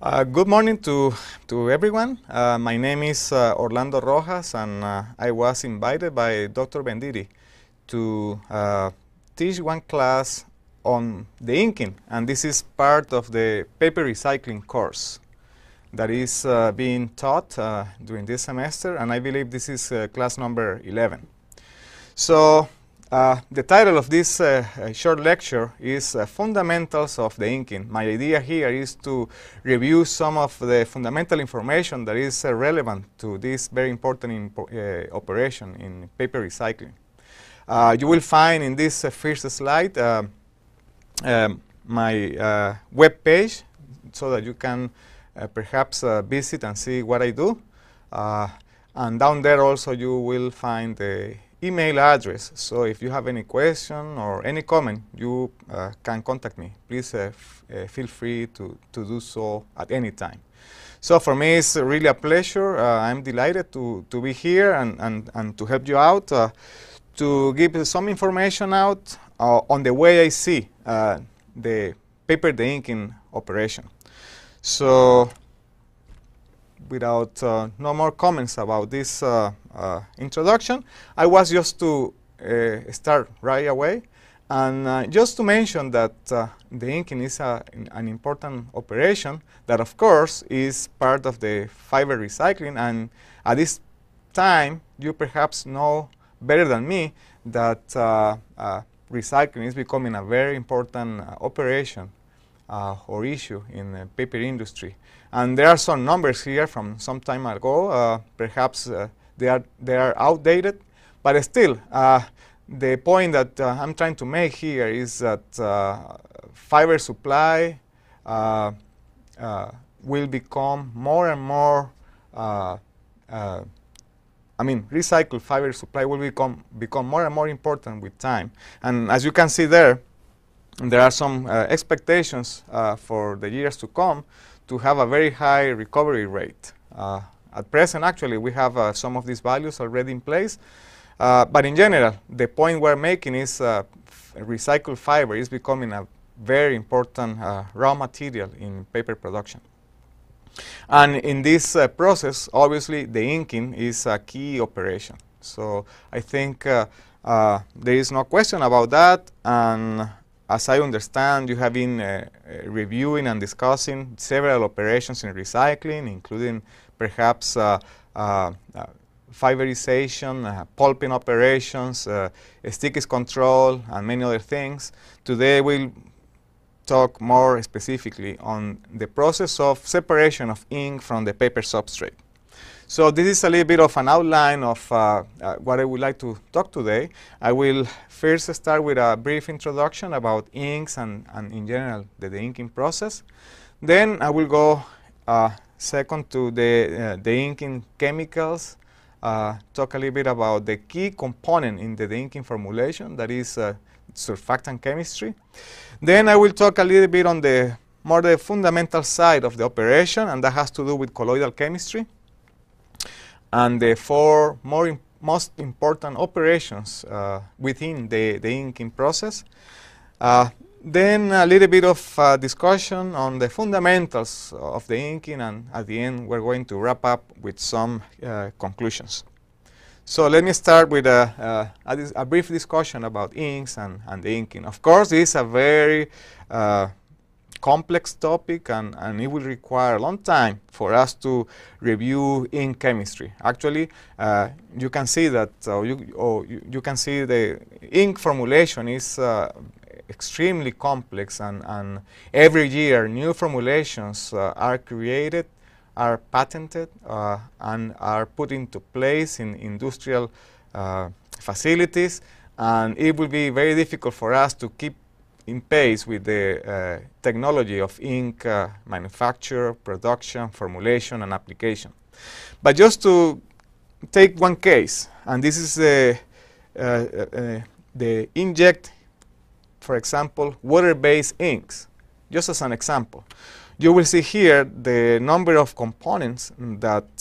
Uh, good morning to, to everyone. Uh, my name is uh, Orlando Rojas and uh, I was invited by Dr. Benditti to uh, teach one class on the inking and this is part of the paper recycling course that is uh, being taught during this semester and I believe this is class number 11. So uh, the title of this uh, uh, short lecture is uh, Fundamentals of the Inking. My idea here is to review some of the fundamental information that is uh, relevant to this very important uh, operation in paper recycling. you will find in this first slide um, my web page so that you can perhaps visit and see what I do. and down there also you will find the email address. So if you have any question or any comment, you uh, can contact me. Please uh, uh, feel free to, to do so at any time. So for me, it's really a pleasure. Uh, I'm delighted to, to be here and, and, and to help you out, uh, to give some information out uh, on the way I see the paper the inking operation. So without uh, no more comments about this uh, uh, introduction. I was just to start right away. And uh, just to mention that uh, the inking is a, an important operation that, of course, is part of the fiber recycling. And at this time, you perhaps know better than me that uh, recycling is becoming a very important operation or issue in the paper industry. And there are some numbers here from some time ago. Uh, perhaps uh, they are they are outdated, but still, uh, the point that uh, I'm trying to make here is that uh, fiber supply will become more and more. I mean, recycled fiber supply will become become more and more important with time. And as you can see there, there are some uh, expectations uh, for the years to come to have a very high recovery rate. Uh, at present, actually, we have uh, some of these values already in place. Uh, but in general, the point we're making is uh, recycled fiber is becoming a very important uh, raw material in paper production. And in this process, obviously, the inking is a key operation. So I think there is no question about that. And as I understand, you have been uh, uh, reviewing and discussing several operations in recycling, including perhaps uh, uh, uh fiberization, uh, pulping operations, uh, stickies control, and many other things. Today we'll talk more specifically on the process of separation of ink from the paper substrate. So this is a little bit of an outline of uh, uh, what I would like to talk today. I will first start with a brief introduction about inks and, and in general the, the, inking process. Then I will go uh, second to the, uh, the inking chemicals, uh, talk a little bit about the key component in the, the inking formulation that is uh, surfactant chemistry. Then I will talk a little bit on the more the fundamental side of the operation and that has to do with colloidal chemistry and the four more imp most important operations uh, within the, the inking process. Uh, then a little bit of uh, discussion on the fundamentals of the inking and at the end we're going to wrap up with some conclusions. So let me start with a, a, a, brief discussion about inks and, and the inking. Of course, this is a very uh, complex topic and, and it will require a long time for us to review in chemistry. Actually, uh, you can see that uh, you, oh, you, you, can see the ink formulation is uh, extremely complex and, and every year new formulations uh, are created, are patented uh, and are put into place in industrial uh, facilities and it will be very difficult for us to keep in pace with the uh, technology of ink uh, manufacture, production, formulation, and application. But just to take one case, and this is the, uh, the inject, for example, water-based inks, just as an example. You will see here the number of components that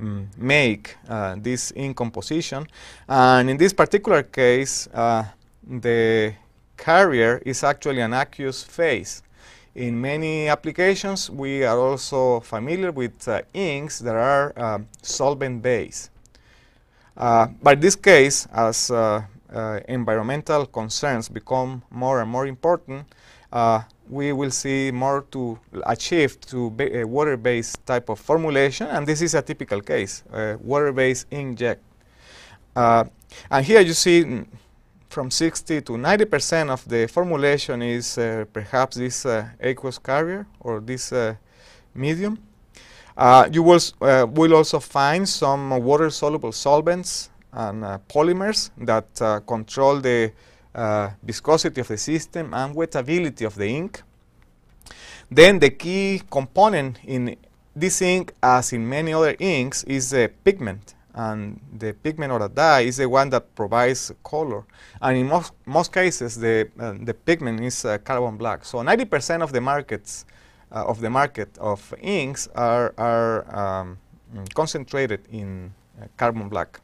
mm, make uh, this ink composition. And in this particular case, uh, the carrier is actually an aqueous phase. In many applications, we are also familiar with uh, inks that are uh, um, solvent-based. Uh, but in this case, as uh, uh, environmental concerns become more and more important, uh, we will see more to achieve to a water-based type of formulation, and this is a typical case, water-based inkjet. and here you see mm, from 60 to 90 percent of the formulation is uh, perhaps this uh, aqueous carrier or this uh, medium. Uh, you will, uh, will also find some water-soluble solvents and uh, polymers that control the viscosity of the system and wettability of the ink. Then the key component in this ink, as in many other inks, is the pigment and the pigment or the dye is the one that provides color. And in most, most cases, the, uh, the pigment is uh, carbon black. So 90% of the markets uh, of the market of inks are, are um, concentrated in uh, carbon black.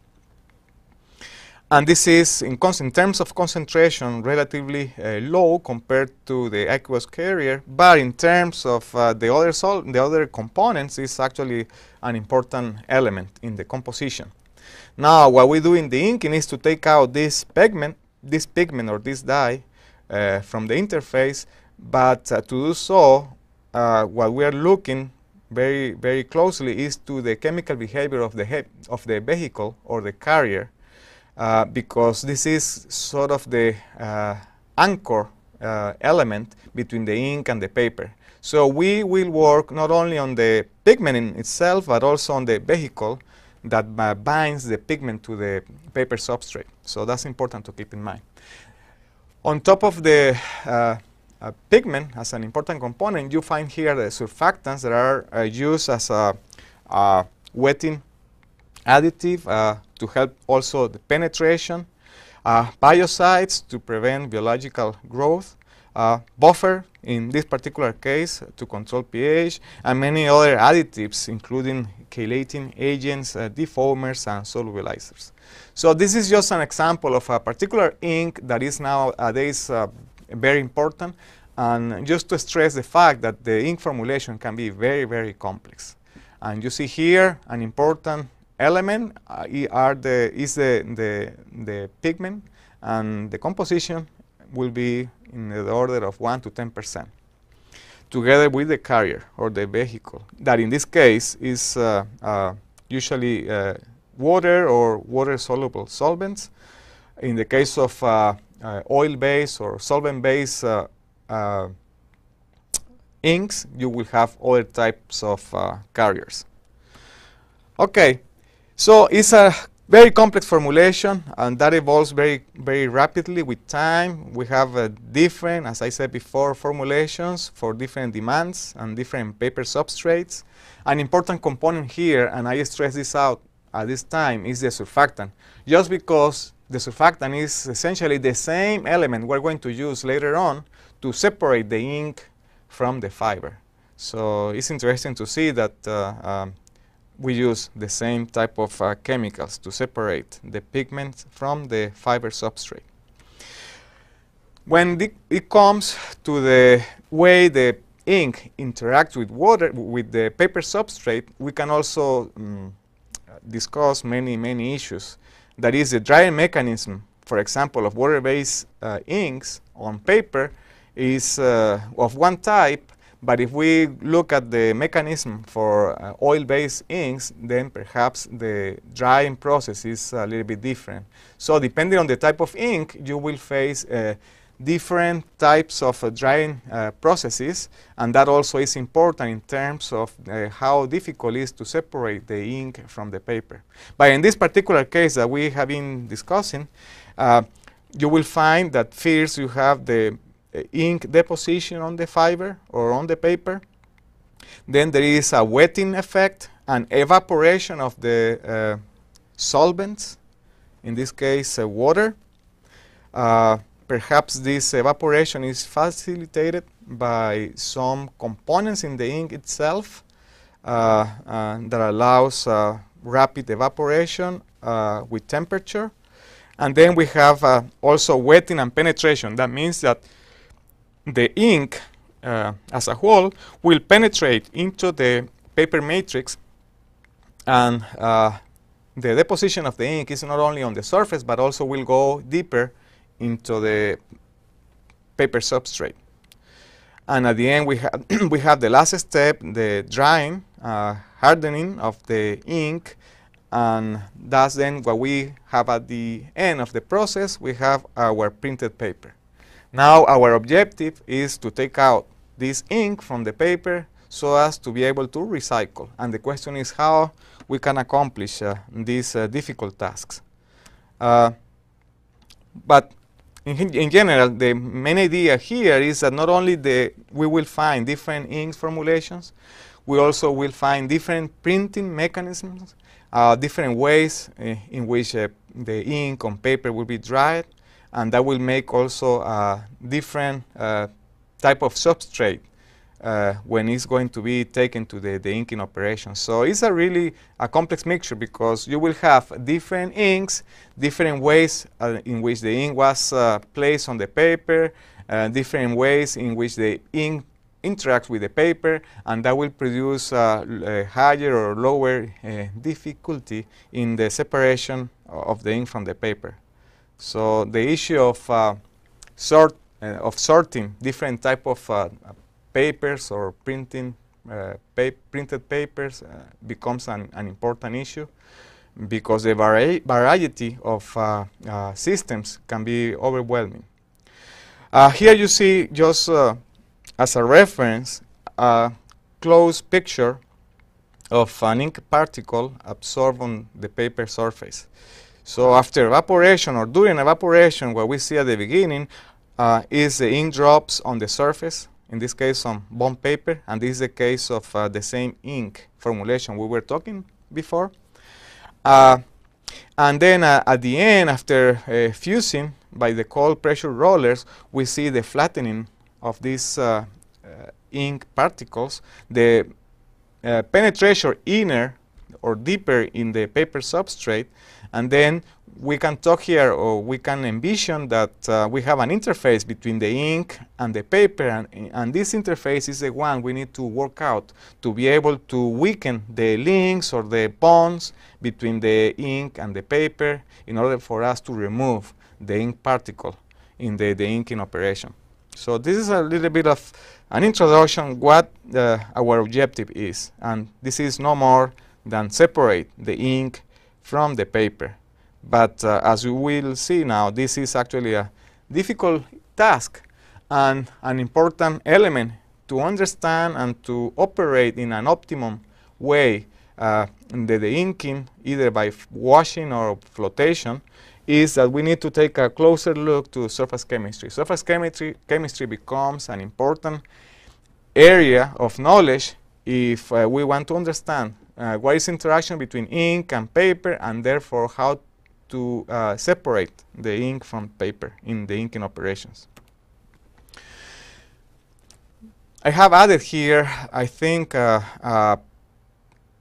And this is, in, in terms of concentration, relatively uh, low compared to the aqueous carrier, but in terms of uh, the, other the other components, is actually an important element in the composition. Now, what we do in the inking is to take out this pigment, this pigment or this dye uh, from the interface, but uh, to do so, uh, what we are looking very, very closely is to the chemical behavior of the, of the vehicle or the carrier, uh, because this is sort of the uh, anchor uh, element between the ink and the paper. So we will work not only on the pigment itself, but also on the vehicle that uh, binds the pigment to the paper substrate. So that's important to keep in mind. On top of the uh, pigment, as an important component, you find here the surfactants that are used as a, a wetting additive, to help also the penetration, uh, biocides to prevent biological growth, uh, buffer in this particular case to control pH, and many other additives including chelating agents, uh, defoamers, and solubilizers. So this is just an example of a particular ink that is nowadays uh, very important, and just to stress the fact that the ink formulation can be very, very complex. And you see here an important element uh, are the, is the, the, the pigment and the composition will be in the order of 1 to 10 percent together with the carrier or the vehicle that in this case is uh, uh, usually uh, water or water soluble solvents in the case of uh, uh, oil based or solvent based inks you will have other types of carriers okay so it's a very complex formulation and that evolves very, very rapidly with time. We have uh, different, as I said before, formulations for different demands and different paper substrates. An important component here, and I stress this out at this time, is the surfactant. Just because the surfactant is essentially the same element we're going to use later on to separate the ink from the fiber. So it's interesting to see that uh, um, we use the same type of uh, chemicals to separate the pigment from the fiber substrate. When it comes to the way the ink interacts with water, with the paper substrate, we can also mm, discuss many, many issues. That is the drying mechanism, for example, of water-based uh, inks on paper is uh, of one type but if we look at the mechanism for uh, oil-based inks, then perhaps the drying process is a little bit different. So depending on the type of ink, you will face uh, different types of uh, drying uh, processes, and that also is important in terms of uh, how difficult it is to separate the ink from the paper. But in this particular case that we have been discussing, uh, you will find that first you have the uh, ink deposition on the fiber or on the paper. Then there is a wetting effect and evaporation of the uh, solvents, in this case uh, water. perhaps this evaporation is facilitated by some components in the ink itself that allows rapid evaporation uh, with temperature. And then we have uh, also wetting and penetration. That means that the ink uh, as a whole will penetrate into the paper matrix and uh, the deposition of the ink is not only on the surface but also will go deeper into the paper substrate. And at the end we, ha we have the last step, the drying, uh, hardening of the ink and that's then what we have at the end of the process, we have our printed paper. Now our objective is to take out this ink from the paper so as to be able to recycle. And the question is how we can accomplish uh, these uh, difficult tasks. Uh, but in, in, general, the main idea here is that not only the, we will find different ink formulations, we also will find different printing mechanisms, uh, different ways eh, in which uh, the ink on paper will be dried, and that will make also a different uh, type of substrate uh, when it's going to be taken to the, the inking operation. So it's a really a complex mixture because you will have different inks, different ways uh, in which the ink was placed on the paper, different ways in which the ink interacts with the paper and that will produce uh, a higher or lower uh, difficulty in the separation of the ink from the paper. So the issue of uh, sort uh, of sorting different type of uh, papers or printing uh, pa printed papers becomes an, an, important issue because the vari variety of systems can be overwhelming. here you see just as a reference a close picture of an ink particle absorbed on the paper surface. So after evaporation or during evaporation, what we see at the beginning uh, is the ink drops on the surface, in this case on bond paper, and this is the case of uh, the same ink formulation we were talking before. Uh, and then uh, at the end, after uh, fusing by the cold pressure rollers, we see the flattening of these uh, ink particles. The penetration inner or deeper in the paper substrate and then we can talk here or we can envision that uh, we have an interface between the ink and the paper and, and, this interface is the one we need to work out to be able to weaken the links or the bonds between the ink and the paper in order for us to remove the ink particle in the, the inking operation. So this is a little bit of an introduction what uh, our objective is and this is no more than separate the ink from the paper. But uh, as you will see now, this is actually a difficult task and an important element to understand and to operate in an optimum way uh, the, the inking, either by washing or flotation, is that we need to take a closer look to surface chemistry. Surface chemistry, chemistry becomes an important area of knowledge if uh, we want to understand uh, what is interaction between ink and paper and therefore how to uh, separate the ink from paper in the inking operations. I have added here, I think, uh, uh,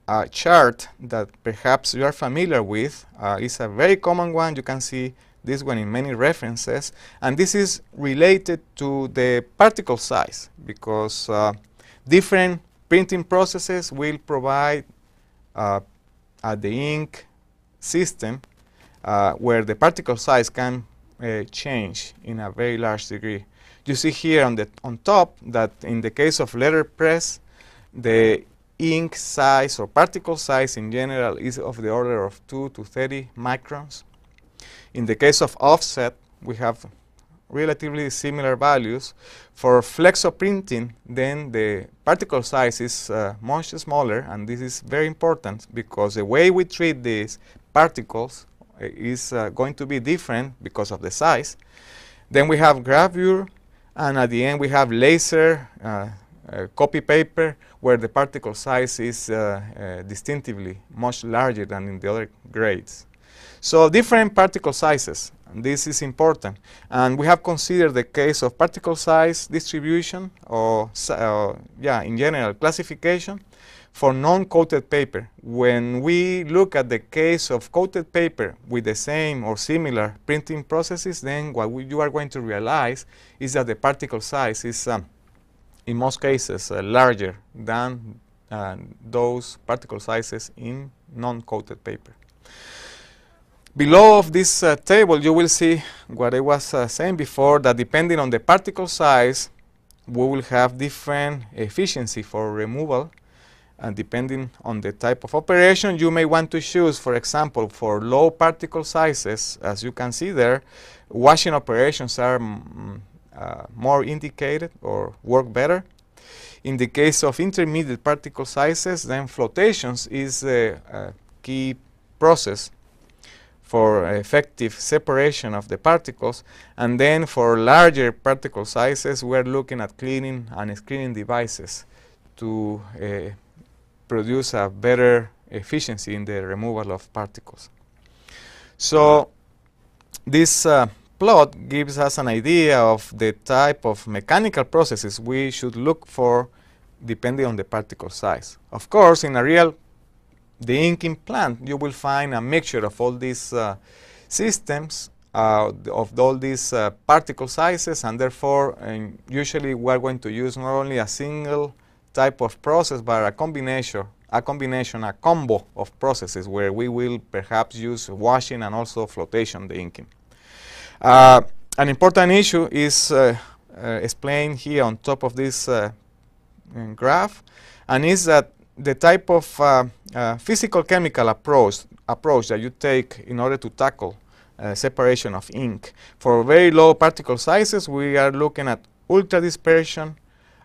a chart that perhaps you are familiar with. Uh, it's a very common one. You can see this one in many references. And this is related to the particle size because uh, different printing processes will provide at the ink system uh, where the particle size can uh, change in a very large degree. You see here on the on top that in the case of letterpress, the ink size or particle size in general is of the order of 2 to 30 microns. In the case of offset, we have relatively similar values. For flexo printing. then the particle size is uh, much smaller, and this is very important because the way we treat these particles uh, is uh, going to be different because of the size. Then we have gravure, and at the end we have laser, uh, uh, copy paper, where the particle size is distinctively much larger than in the other grades. So different particle sizes. This is important. And we have considered the case of particle size distribution or, uh, yeah, in general, classification for non-coated paper. When we look at the case of coated paper with the same or similar printing processes, then what you are going to realize is that the particle size is, um, in most cases, uh, larger than uh, those particle sizes in non-coated paper. Below of this uh, table, you will see what I was uh, saying before, that depending on the particle size, we will have different efficiency for removal. And depending on the type of operation, you may want to choose, for example, for low particle sizes, as you can see there, washing operations are mm, mm uh, more indicated or work better. In the case of intermediate particle sizes, then flotations is the uh, key process for effective separation of the particles. And then for larger particle sizes, we're looking at cleaning and screening devices to uh, produce a better efficiency in the removal of particles. So this uh, plot gives us an idea of the type of mechanical processes we should look for depending on the particle size. Of course, in a real the inking plant, you will find a mixture of all these uh, systems, uh, of all these uh, particle sizes, and therefore um, usually we are going to use not only a single type of process, but a combination, a combination, a combo of processes where we will perhaps use washing and also flotation, the inking. Uh, an important issue is uh, uh, explained here on top of this graph, and is that the type of uh, uh, physical chemical approach, approach that you take in order to tackle uh, separation of ink. For very low particle sizes, we are looking at ultra dispersion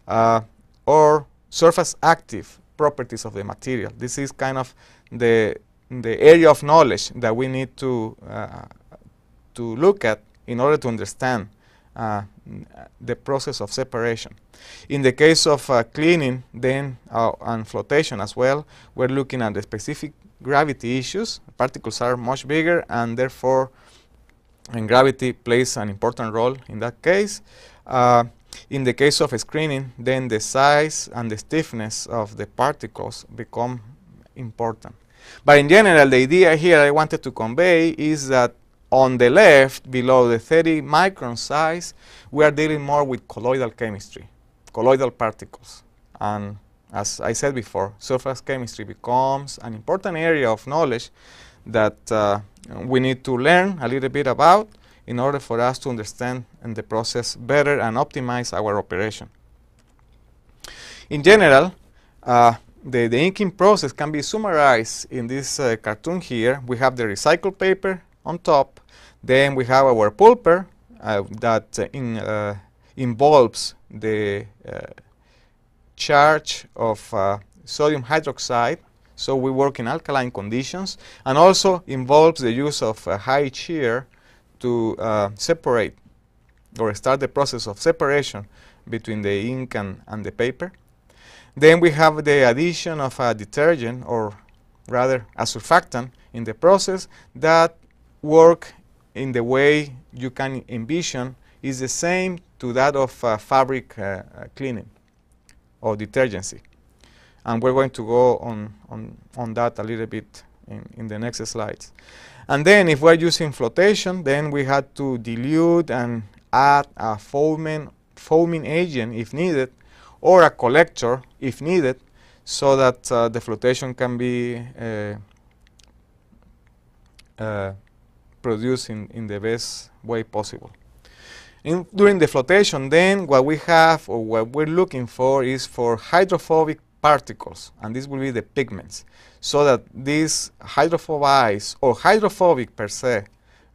uh, or surface active properties of the material. This is kind of the, the area of knowledge that we need to, uh, to look at in order to understand uh, the process of separation. In the case of uh, cleaning then uh, and flotation as well, we're looking at the specific gravity issues. Particles are much bigger and therefore and gravity plays an important role in that case. Uh, in the case of screening, then the size and the stiffness of the particles become important. But in general, the idea here I wanted to convey is that on the left, below the 30 micron size, we are dealing more with colloidal chemistry, colloidal particles. And as I said before, surface chemistry becomes an important area of knowledge that uh, we need to learn a little bit about in order for us to understand the process better and optimize our operation. In general, uh, the, the, inking process can be summarized in this uh, cartoon here. We have the recycled paper on top. Then we have our pulper uh, that uh, in, uh, involves the uh, charge of sodium hydroxide so we work in alkaline conditions and also involves the use of a high shear to uh, separate or start the process of separation between the ink and, and the paper. Then we have the addition of a detergent or rather a surfactant in the process that work in the way you can envision is the same to that of uh, fabric uh, uh, cleaning or detergency. And we're going to go on, on, on that a little bit in, in the next slides. And then if we're using flotation, then we had to dilute and add a foaming, foaming agent if needed, or a collector if needed, so that uh, the flotation can be uh, uh, produced in, in the best way possible. In, during the flotation, then what we have or what we're looking for is for hydrophobic particles, and this will be the pigments, so that these hydrophobic or hydrophobic per se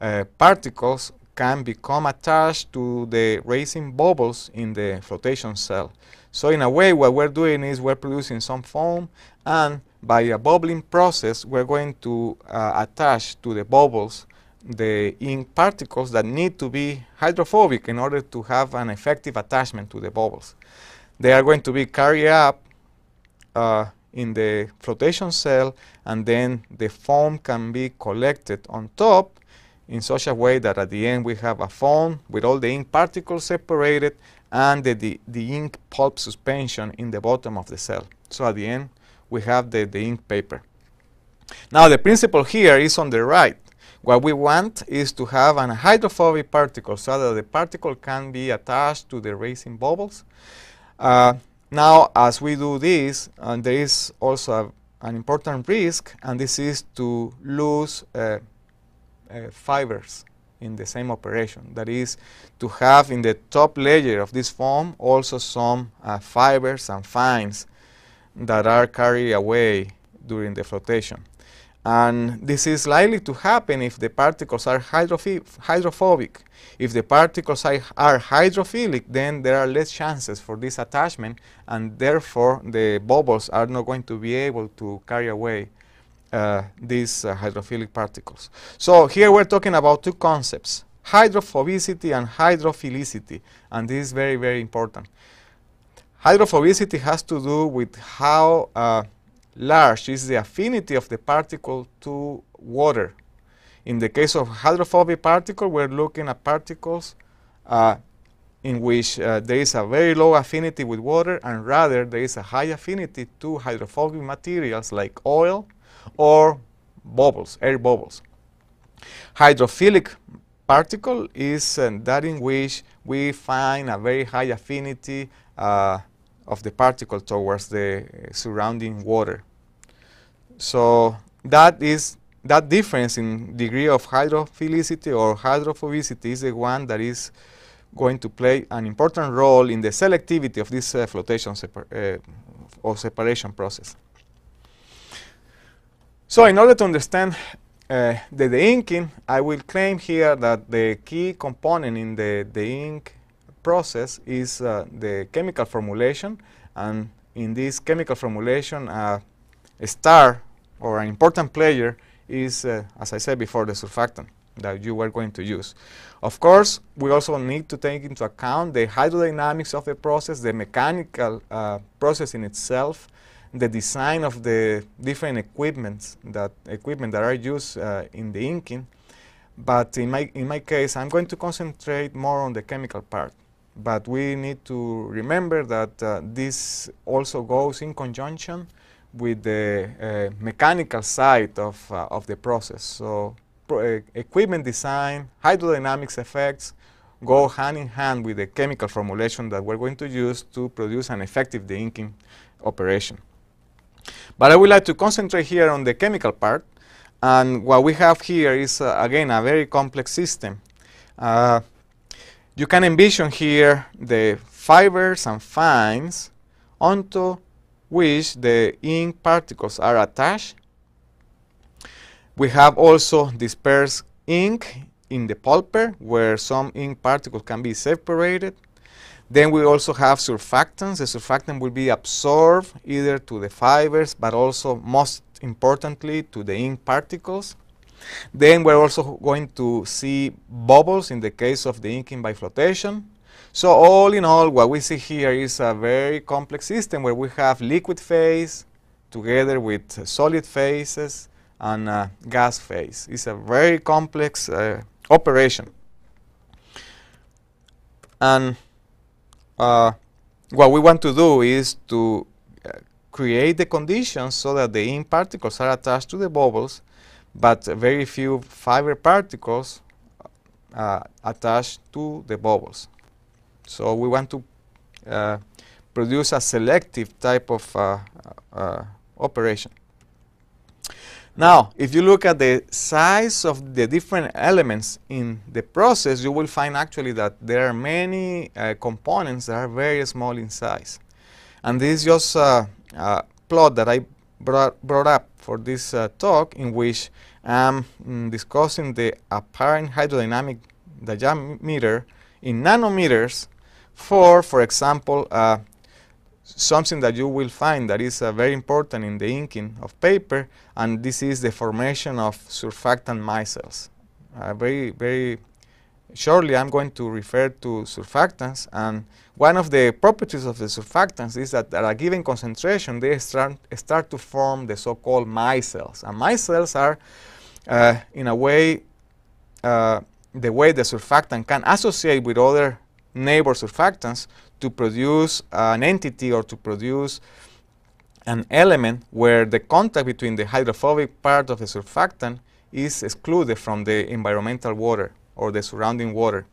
uh, particles can become attached to the raising bubbles in the flotation cell. So in a way, what we're doing is we're producing some foam, and by a bubbling process, we're going to uh, attach to the bubbles the ink particles that need to be hydrophobic in order to have an effective attachment to the bubbles. They are going to be carried up uh, in the flotation cell and then the foam can be collected on top in such a way that at the end we have a foam with all the ink particles separated and the, the, the ink pulp suspension in the bottom of the cell. So at the end we have the, the ink paper. Now the principle here is on the right. What we want is to have an hydrophobic particle so that the particle can be attached to the racing bubbles. Uh, now, as we do this, and there is also a, an important risk, and this is to lose uh, uh, fibers in the same operation. That is, to have in the top layer of this foam also some uh, fibers and fines that are carried away during the flotation. And this is likely to happen if the particles are hydrophobic. If the particles are hydrophilic, then there are less chances for this attachment, and therefore the bubbles are not going to be able to carry away uh, these uh, hydrophilic particles. So here we're talking about two concepts, hydrophobicity and hydrophilicity, and this is very, very important. Hydrophobicity has to do with how uh, large is the affinity of the particle to water. In the case of hydrophobic particle, we're looking at particles uh, in which uh, there is a very low affinity with water and rather there is a high affinity to hydrophobic materials like oil or bubbles, air bubbles. Hydrophilic particle is uh, that in which we find a very high affinity uh, of the particle towards the eh, surrounding water. So that is that difference in degree of hydrophilicity or hydrophobicity is the one that is going to play an important role in the selectivity of this uh, flotation separ eh, or separation process. So in order to understand uh, the inking, I will claim here that the key component in the, the ink process is uh, the chemical formulation, and in this chemical formulation, uh, a star or an important player is, uh, as I said before, the surfactant that you were going to use. Of course, we also need to take into account the hydrodynamics of the process, the mechanical uh, process in itself, the design of the different equipments that equipment that are used uh, in the inking. But in my, in my case, I'm going to concentrate more on the chemical part. But we need to remember that uh, this also goes in conjunction with the uh, mechanical side of, uh, of the process. So uh, equipment design, hydrodynamics effects go hand in hand with the chemical formulation that we're going to use to produce an effective deinking operation. But I would like to concentrate here on the chemical part. And what we have here is, uh, again, a very complex system. Uh, you can envision here the fibers and fines onto which the ink particles are attached. We have also dispersed ink in the pulper where some ink particles can be separated. Then we also have surfactants. The surfactant will be absorbed either to the fibers but also most importantly to the ink particles. Then we're also going to see bubbles in the case of the inking by flotation. So all in all, what we see here is a very complex system where we have liquid phase together with uh, solid phases and uh, gas phase. It's a very complex uh, operation. And uh, what we want to do is to uh, create the conditions so that the in particles are attached to the bubbles but very few fiber particles uh, attached to the bubbles. So we want to uh, produce a selective type of uh, uh, operation. Now, if you look at the size of the different elements in the process, you will find actually that there are many uh, components that are very small in size. And this is just uh, a plot that I brought, brought up for this uh, talk in which I'm mm, discussing the apparent hydrodynamic diameter in nanometers for, for example, uh, something that you will find that is uh, very important in the inking of paper, and this is the formation of surfactant micelles, a very, very shortly I'm going to refer to surfactants and one of the properties of the surfactants is that at a given concentration they start, start to form the so-called micelles and micelles are uh, in a way uh, the way the surfactant can associate with other neighbor surfactants to produce an entity or to produce an element where the contact between the hydrophobic part of the surfactant is excluded from the environmental water or the surrounding water.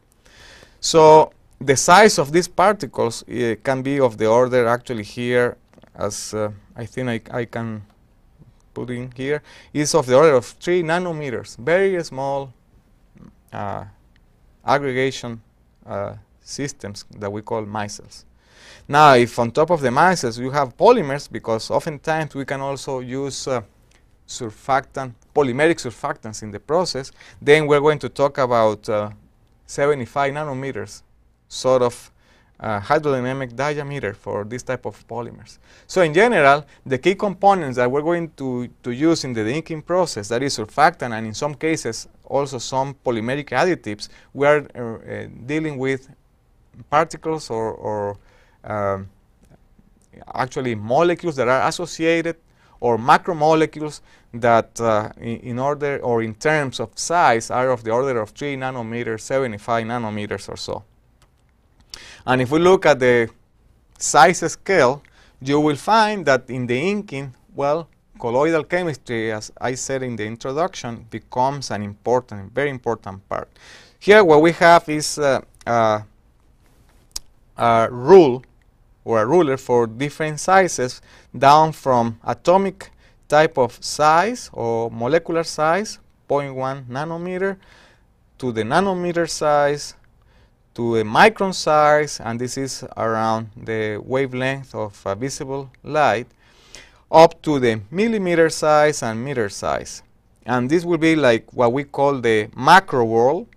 So the size of these particles uh, can be of the order actually here as uh, I think I, I can put in here is of the order of 3 nanometers, very small uh, aggregation uh, systems that we call micelles. Now, if on top of the micelles you have polymers, because oftentimes we can also use uh, surfactant, polymeric surfactants in the process. Then we're going to talk about uh, 75 nanometers, sort of uh, hydrodynamic diameter for this type of polymers. So in general, the key components that we're going to, to use in the inking process, that is surfactant and in some cases also some polymeric additives, we are uh, uh dealing with particles or, or um, actually molecules that are associated or macromolecules that uh, in, order or in terms of size are of the order of 3 nanometers, 75 nanometers or so. And if we look at the size scale, you will find that in the inking, well, colloidal chemistry, as I said in the introduction, becomes an important, very important part. Here what we have is uh, uh, a rule or a ruler for different sizes down from atomic type of size or molecular size 0.1 nanometer to the nanometer size to a micron size and this is around the wavelength of a visible light up to the millimeter size and meter size and this will be like what we call the macro world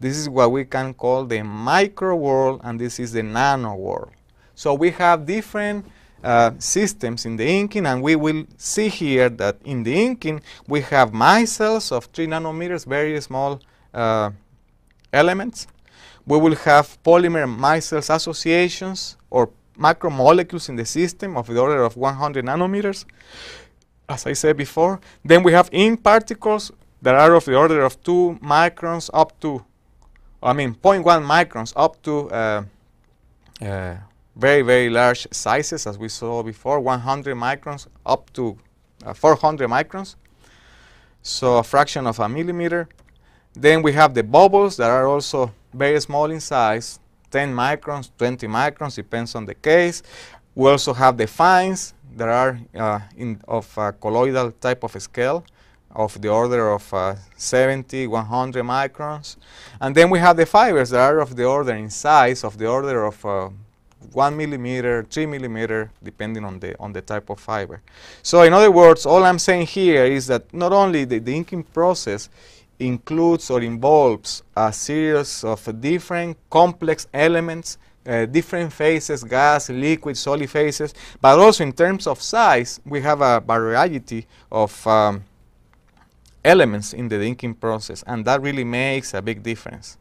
this is what we can call the micro world and this is the nano world so we have different uh, systems in the inking and we will see here that in the inking we have micelles of 3 nanometers, very small uh, elements. We will have polymer micelles associations or macromolecules in the system of the order of 100 nanometers, as I said before. Then we have in particles that are of the order of 2 microns up to, I mean 0.1 microns up to uh, uh very, very large sizes, as we saw before, 100 microns up to uh, 400 microns, so a fraction of a millimeter. Then we have the bubbles that are also very small in size, 10 microns, 20 microns, depends on the case. We also have the fines that are uh, in, of a colloidal type of scale of the order of uh, 70, 100 microns. And then we have the fibers that are of the order in size, of the order of uh, one millimeter, three millimeter, depending on the on the type of fiber. So in other words, all I'm saying here is that not only the, the inking process includes or involves a series of different complex elements, uh, different phases, gas, liquid, solid phases, but also in terms of size, we have a variety of um, elements in the inking process, and that really makes a big difference.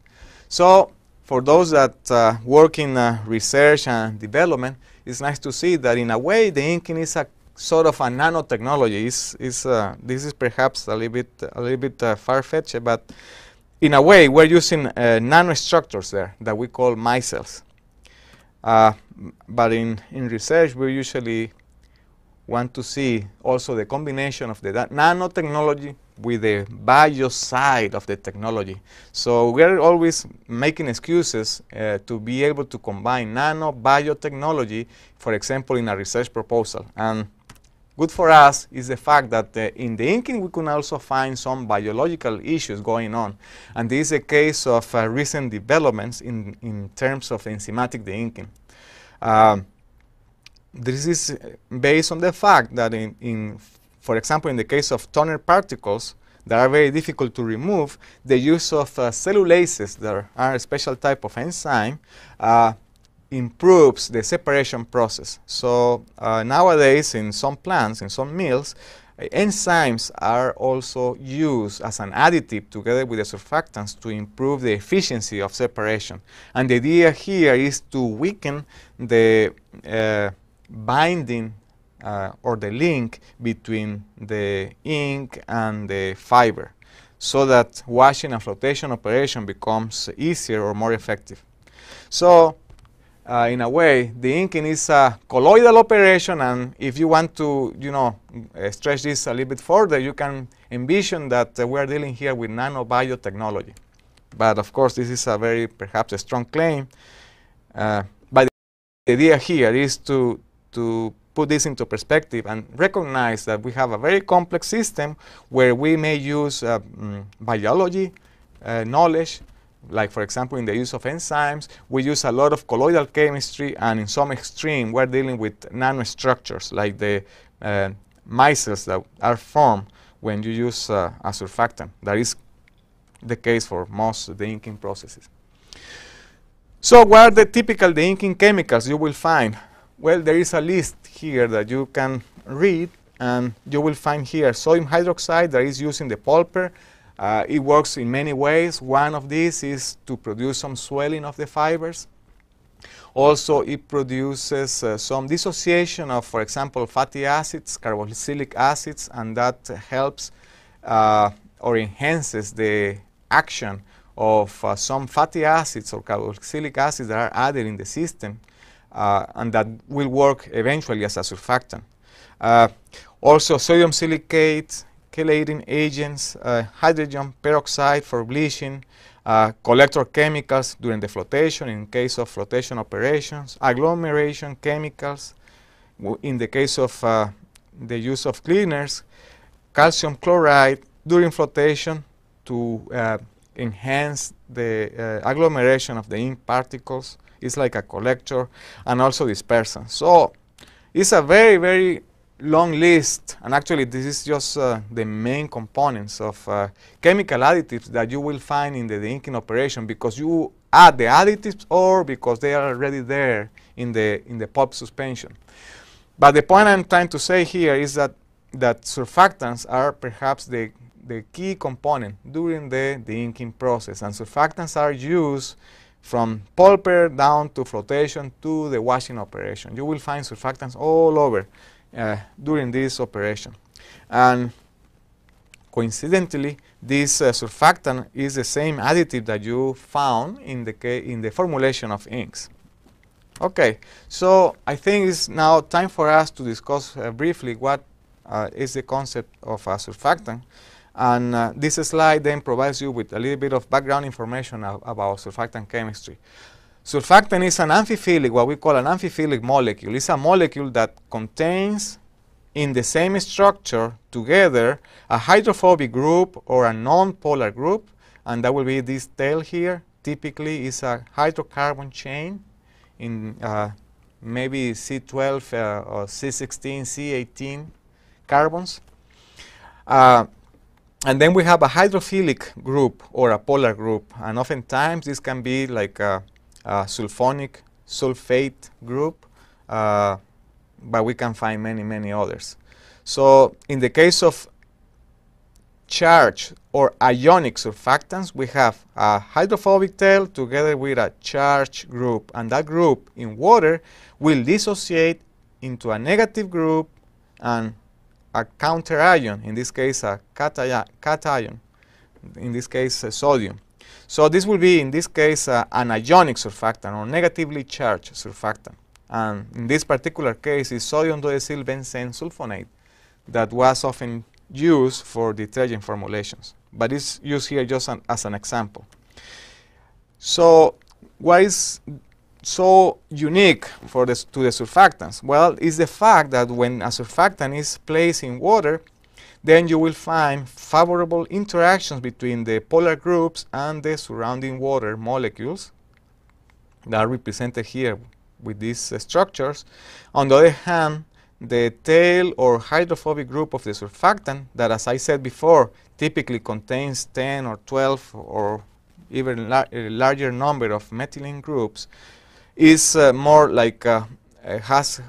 So for those that uh, work in uh, research and development, it's nice to see that in a way the inking is a sort of a nanotechnology. It's, it's, uh, this is perhaps a little bit, a little bit uh, far-fetched, but in a way we're using uh, nanostructures there that we call micelles. Uh, but in, in research we usually want to see also the combination of the nanotechnology with the bio side of the technology. So we're always making excuses uh, to be able to combine nano biotechnology, for example, in a research proposal. And good for us is the fact that uh, in the inking we can also find some biological issues going on. And this is a case of uh, recent developments in, in terms of enzymatic deinking. Uh, this is uh, based on the fact that in, in for example, in the case of toner particles that are very difficult to remove, the use of uh, cellulases that are a special type of enzyme uh, improves the separation process. So uh, nowadays in some plants, in some mills, enzymes are also used as an additive together with the surfactants to improve the efficiency of separation. And the idea here is to weaken the uh, binding uh, or the link between the ink and the fiber so that washing and flotation operation becomes easier or more effective. So uh, in a way, the inking is a colloidal operation and if you want to, you know, uh, stretch this a little bit further, you can envision that uh, we are dealing here with nanobiotechnology. But of course, this is a very, perhaps a strong claim. Uh, but the idea here is to, to put this into perspective and recognize that we have a very complex system where we may use uh, mm, biology uh, knowledge, like for example in the use of enzymes, we use a lot of colloidal chemistry and in some extreme we're dealing with nanostructures like the uh, micelles that are formed when you use uh, a surfactant. That is the case for most of the inking processes. So what are the typical the inking chemicals you will find? Well, there is a list here that you can read and you will find here sodium hydroxide that is used in the pulper. Uh, it works in many ways. One of these is to produce some swelling of the fibers. Also, it produces uh, some dissociation of, for example, fatty acids, carboxylic acids, and that helps uh, or enhances the action of uh, some fatty acids or carboxylic acids that are added in the system. Uh, and that will work eventually as a surfactant. Uh, also, sodium silicate, chelating agents, uh, hydrogen peroxide for bleaching, uh, collector chemicals during the flotation in case of flotation operations, agglomeration chemicals in the case of uh, the use of cleaners, calcium chloride during flotation to uh, enhance the agglomeration of the ink particles, it's like a collector and also dispersant. So it's a very, very long list. And actually, this is just uh, the main components of uh, chemical additives that you will find in the inking operation because you add the additives or because they are already there in the, in the pulp suspension. But the point I'm trying to say here is that, that surfactants are perhaps the, the key component during the inking process. And surfactants are used from pulper down to flotation to the washing operation. You will find surfactants all over uh, during this operation. And coincidentally, this uh, surfactant is the same additive that you found in the, in the formulation of inks. Okay, so I think it's now time for us to discuss uh, briefly what uh, is the concept of a surfactant. And uh, this slide then provides you with a little bit of background information about surfactant chemistry. Surfactant is an amphiphilic, what we call an amphiphilic molecule. It's a molecule that contains in the same structure together a hydrophobic group or a non-polar group, and that will be this tail here. Typically, is a hydrocarbon chain in uh, maybe C12 uh, or C16, C18 carbons. Uh, and then we have a hydrophilic group or a polar group and oftentimes this can be like a, a sulfonic sulfate group uh, but we can find many many others so in the case of charged or ionic surfactants we have a hydrophobic tail together with a charged group and that group in water will dissociate into a negative group and a counter ion, in this case a cation, in this case a sodium. So this will be, in this case, uh, an ionic surfactant or negatively charged surfactant. And in this particular case is sodium dodecylbenzene sulfonate that was often used for detergent formulations. But it's used here just an, as an example. So what is so unique for the, to the surfactants? Well, it's the fact that when a surfactant is placed in water, then you will find favorable interactions between the polar groups and the surrounding water molecules that are represented here with these uh, structures. On the other hand, the tail or hydrophobic group of the surfactant that, as I said before, typically contains 10 or 12 or even lar uh, larger number of methylene groups is uh, more like uh, uh, has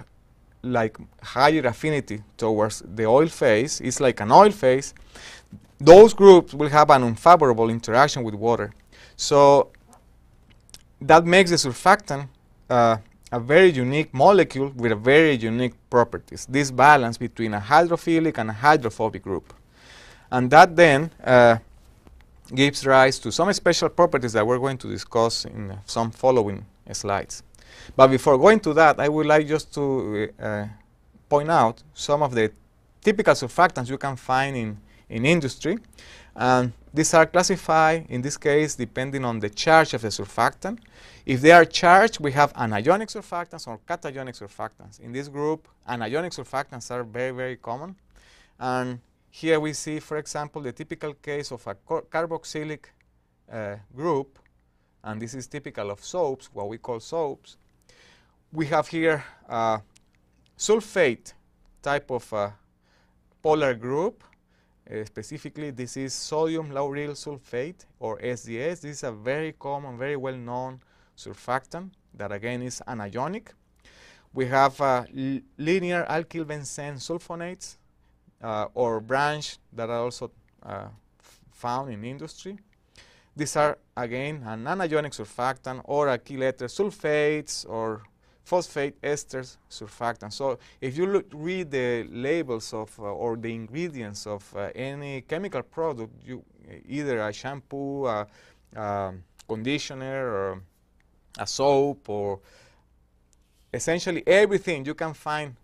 like higher affinity towards the oil phase, it's like an oil phase, those groups will have an unfavorable interaction with water. So that makes the surfactant uh, a very unique molecule with a very unique properties, this balance between a hydrophilic and a hydrophobic group. And that then uh, gives rise to some special properties that we're going to discuss in some following slides. But before going to that, I would like just to uh, uh, point out some of the typical surfactants you can find in, in industry. And these are classified, in this case, depending on the charge of the surfactant. If they are charged, we have anionic surfactants or cationic surfactants. In this group, anionic surfactants are very, very common. And here we see, for example, the typical case of a carboxylic uh, group and this is typical of soaps, what we call soaps. We have here sulfate type of polar group. Uh, specifically, this is sodium lauryl sulfate or SDS. This is a very common, very well-known surfactant that again is anionic. We have uh, linear alkyl benzene sulfonates uh, or branch that are also uh, found in industry. These are, again, an anionic surfactant or a key letter sulfates or phosphate esters surfactant. So if you look, read the labels of uh, or the ingredients of uh, any chemical product, you either a shampoo, a, a conditioner, or a soap, or essentially everything you can find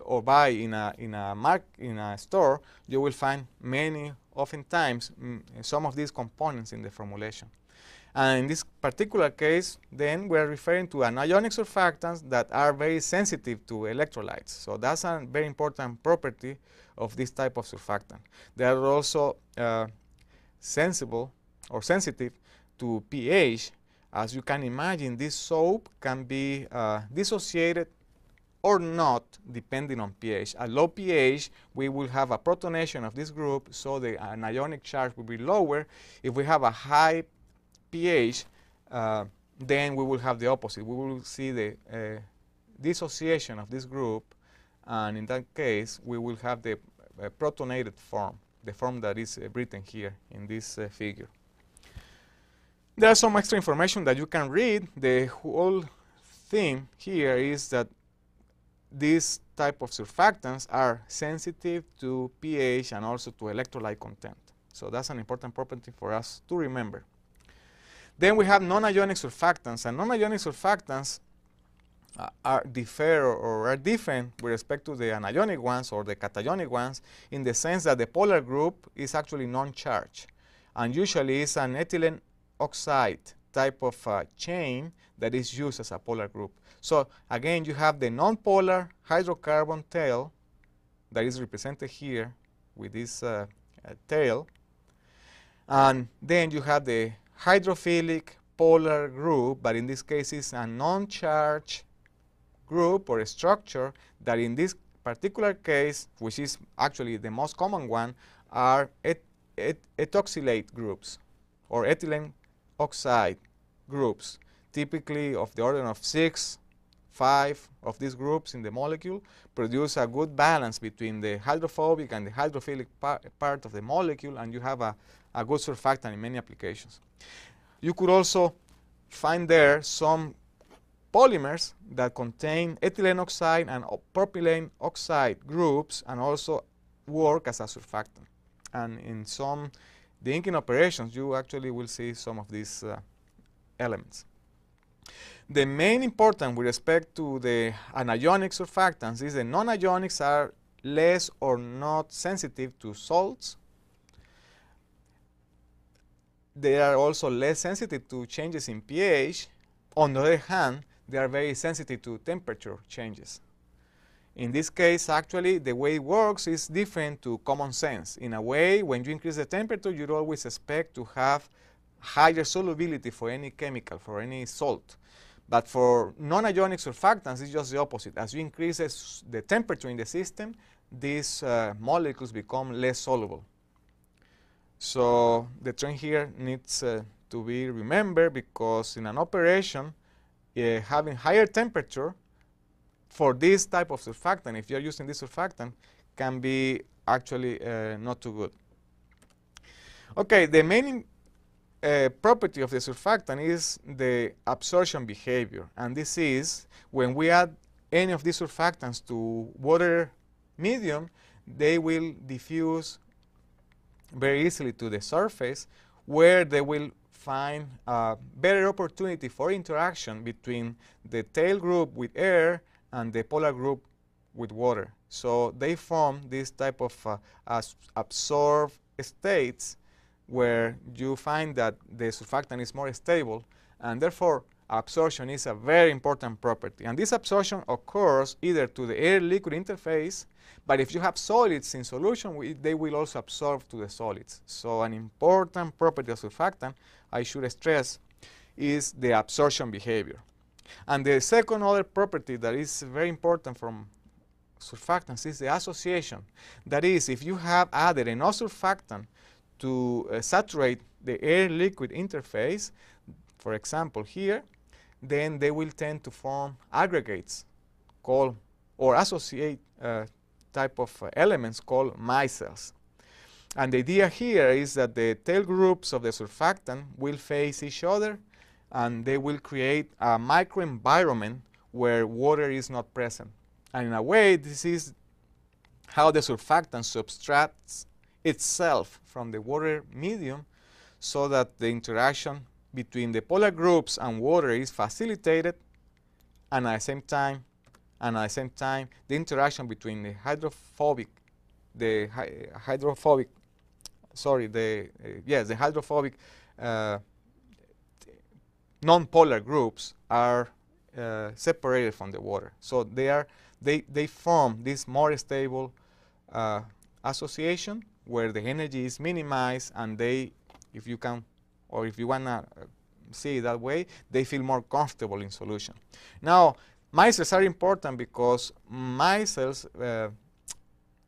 or buy in a in a mark in a store, you will find many oftentimes mm, eh, some of these components in the formulation. And in this particular case, then we're referring to anionic surfactants that are very sensitive to electrolytes. So that's a very important property of this type of surfactant. They are also uh, sensible or sensitive to pH. As you can imagine, this soap can be uh, dissociated or not, depending on pH. At low pH, we will have a protonation of this group, so the anionic ionic charge will be lower. If we have a high pH, uh, then we will have the opposite. We will see the uh, dissociation of this group, and in that case, we will have the uh, protonated form, the form that is uh, written here in this uh, figure. There are some extra information that you can read. The whole thing here is that these type of surfactants are sensitive to pH and also to electrolyte content. So that's an important property for us to remember. Then we have non-ionic surfactants, and non-ionic surfactants uh, are differ or are different with respect to the anionic ones or the cationic ones in the sense that the polar group is actually non-charged, and usually it's an ethylene oxide type of uh, chain that is used as a polar group. So again, you have the nonpolar hydrocarbon tail that is represented here with this uh, uh, tail. And then you have the hydrophilic polar group, but in this case it's a non-charged group or structure that in this particular case, which is actually the most common one, are et et ethoxylate groups or ethylene oxide groups typically of the order of 6, 5 of these groups in the molecule produce a good balance between the hydrophobic and the hydrophilic par part of the molecule and you have a, a good surfactant in many applications. You could also find there some polymers that contain ethylene oxide and propylene oxide groups and also work as a surfactant. And in some the inking operations, you actually will see some of these uh, elements. The main important with respect to the anionic surfactants is the non-ionics are less or not sensitive to salts. They are also less sensitive to changes in pH. On the other hand, they are very sensitive to temperature changes. In this case, actually, the way it works is different to common sense. In a way, when you increase the temperature, you always expect to have higher solubility for any chemical, for any salt. But for non-ionic surfactants, it's just the opposite. As you increase the temperature in the system, these uh, molecules become less soluble. So the trend here needs uh, to be remembered because in an operation, uh, having higher temperature for this type of surfactant, if you're using this surfactant, can be actually uh, not too good. Okay, the main uh, property of the surfactant is the absorption behavior. And this is when we add any of these surfactants to water medium, they will diffuse very easily to the surface where they will find a better opportunity for interaction between the tail group with air and the polar group with water. So they form this type of uh, absorb states where you find that the surfactant is more stable and therefore absorption is a very important property. And this absorption occurs either to the air-liquid interface, but if you have solids in solution, we, they will also absorb to the solids. So an important property of surfactant, I should stress, is the absorption behavior. And the second other property that is very important from surfactants is the association. That is, if you have added enough surfactant to uh, saturate the air-liquid interface, for example here, then they will tend to form aggregates called or associate uh, type of uh, elements called micelles. And the idea here is that the tail groups of the surfactant will face each other and they will create a microenvironment where water is not present. And in a way, this is how the surfactant substrates itself from the water medium so that the interaction between the polar groups and water is facilitated and at the same time and at the same time the interaction between the hydrophobic the hy hydrophobic sorry the uh, yes the hydrophobic uh, non-polar groups are uh, separated from the water so they are they they form this more stable uh, association where the energy is minimized and they, if you can, or if you want to uh, see it that way, they feel more comfortable in solution. Now, micelles are important because micelles uh,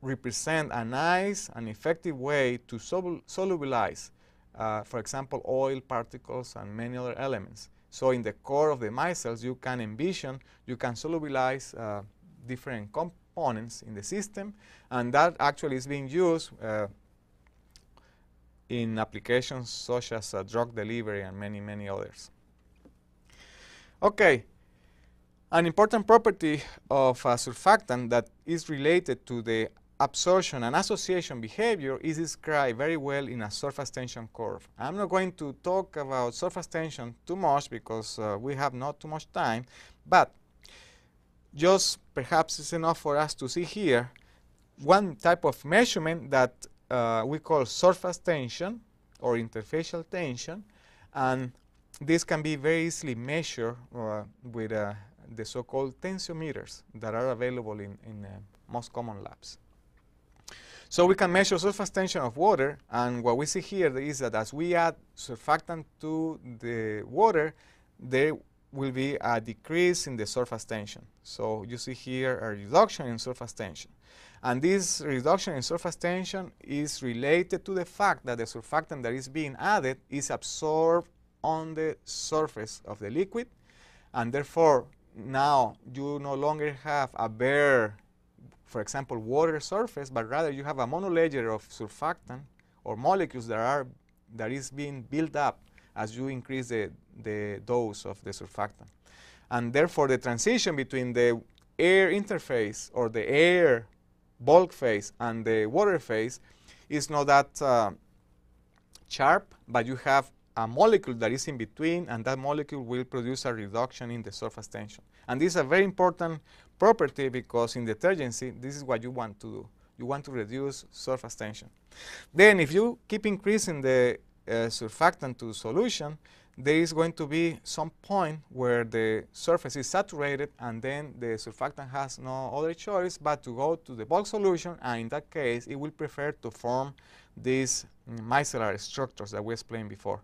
represent a nice and effective way to sol solubilize, uh, for example, oil particles and many other elements. So in the core of the micelles, you can envision, you can solubilize uh, different compounds components in the system, and that actually is being used uh, in applications such as uh, drug delivery and many, many others. Okay, an important property of a uh, surfactant that is related to the absorption and association behavior is described very well in a surface tension curve. I'm not going to talk about surface tension too much because uh, we have not too much time, but just perhaps it's enough for us to see here one type of measurement that uh, we call surface tension or interfacial tension and this can be very easily measured uh, with uh, the so-called tensiometers that are available in, in uh, most common labs. So we can measure surface tension of water and what we see here is that as we add surfactant to the water, there will be a decrease in the surface tension. So you see here a reduction in surface tension. And this reduction in surface tension is related to the fact that the surfactant that is being added is absorbed on the surface of the liquid. And therefore, now you no longer have a bare, for example, water surface, but rather you have a monolayer of surfactant or molecules that, are, that is being built up as you increase the, the dose of the surfactant. And therefore, the transition between the air interface or the air bulk phase and the water phase is not that uh, sharp, but you have a molecule that is in between, and that molecule will produce a reduction in the surface tension. And this is a very important property because in detergency, this is what you want to do. You want to reduce surface tension. Then if you keep increasing the uh, surfactant to solution, there is going to be some point where the surface is saturated and then the surfactant has no other choice but to go to the bulk solution and in that case it will prefer to form these micellar structures that we explained before.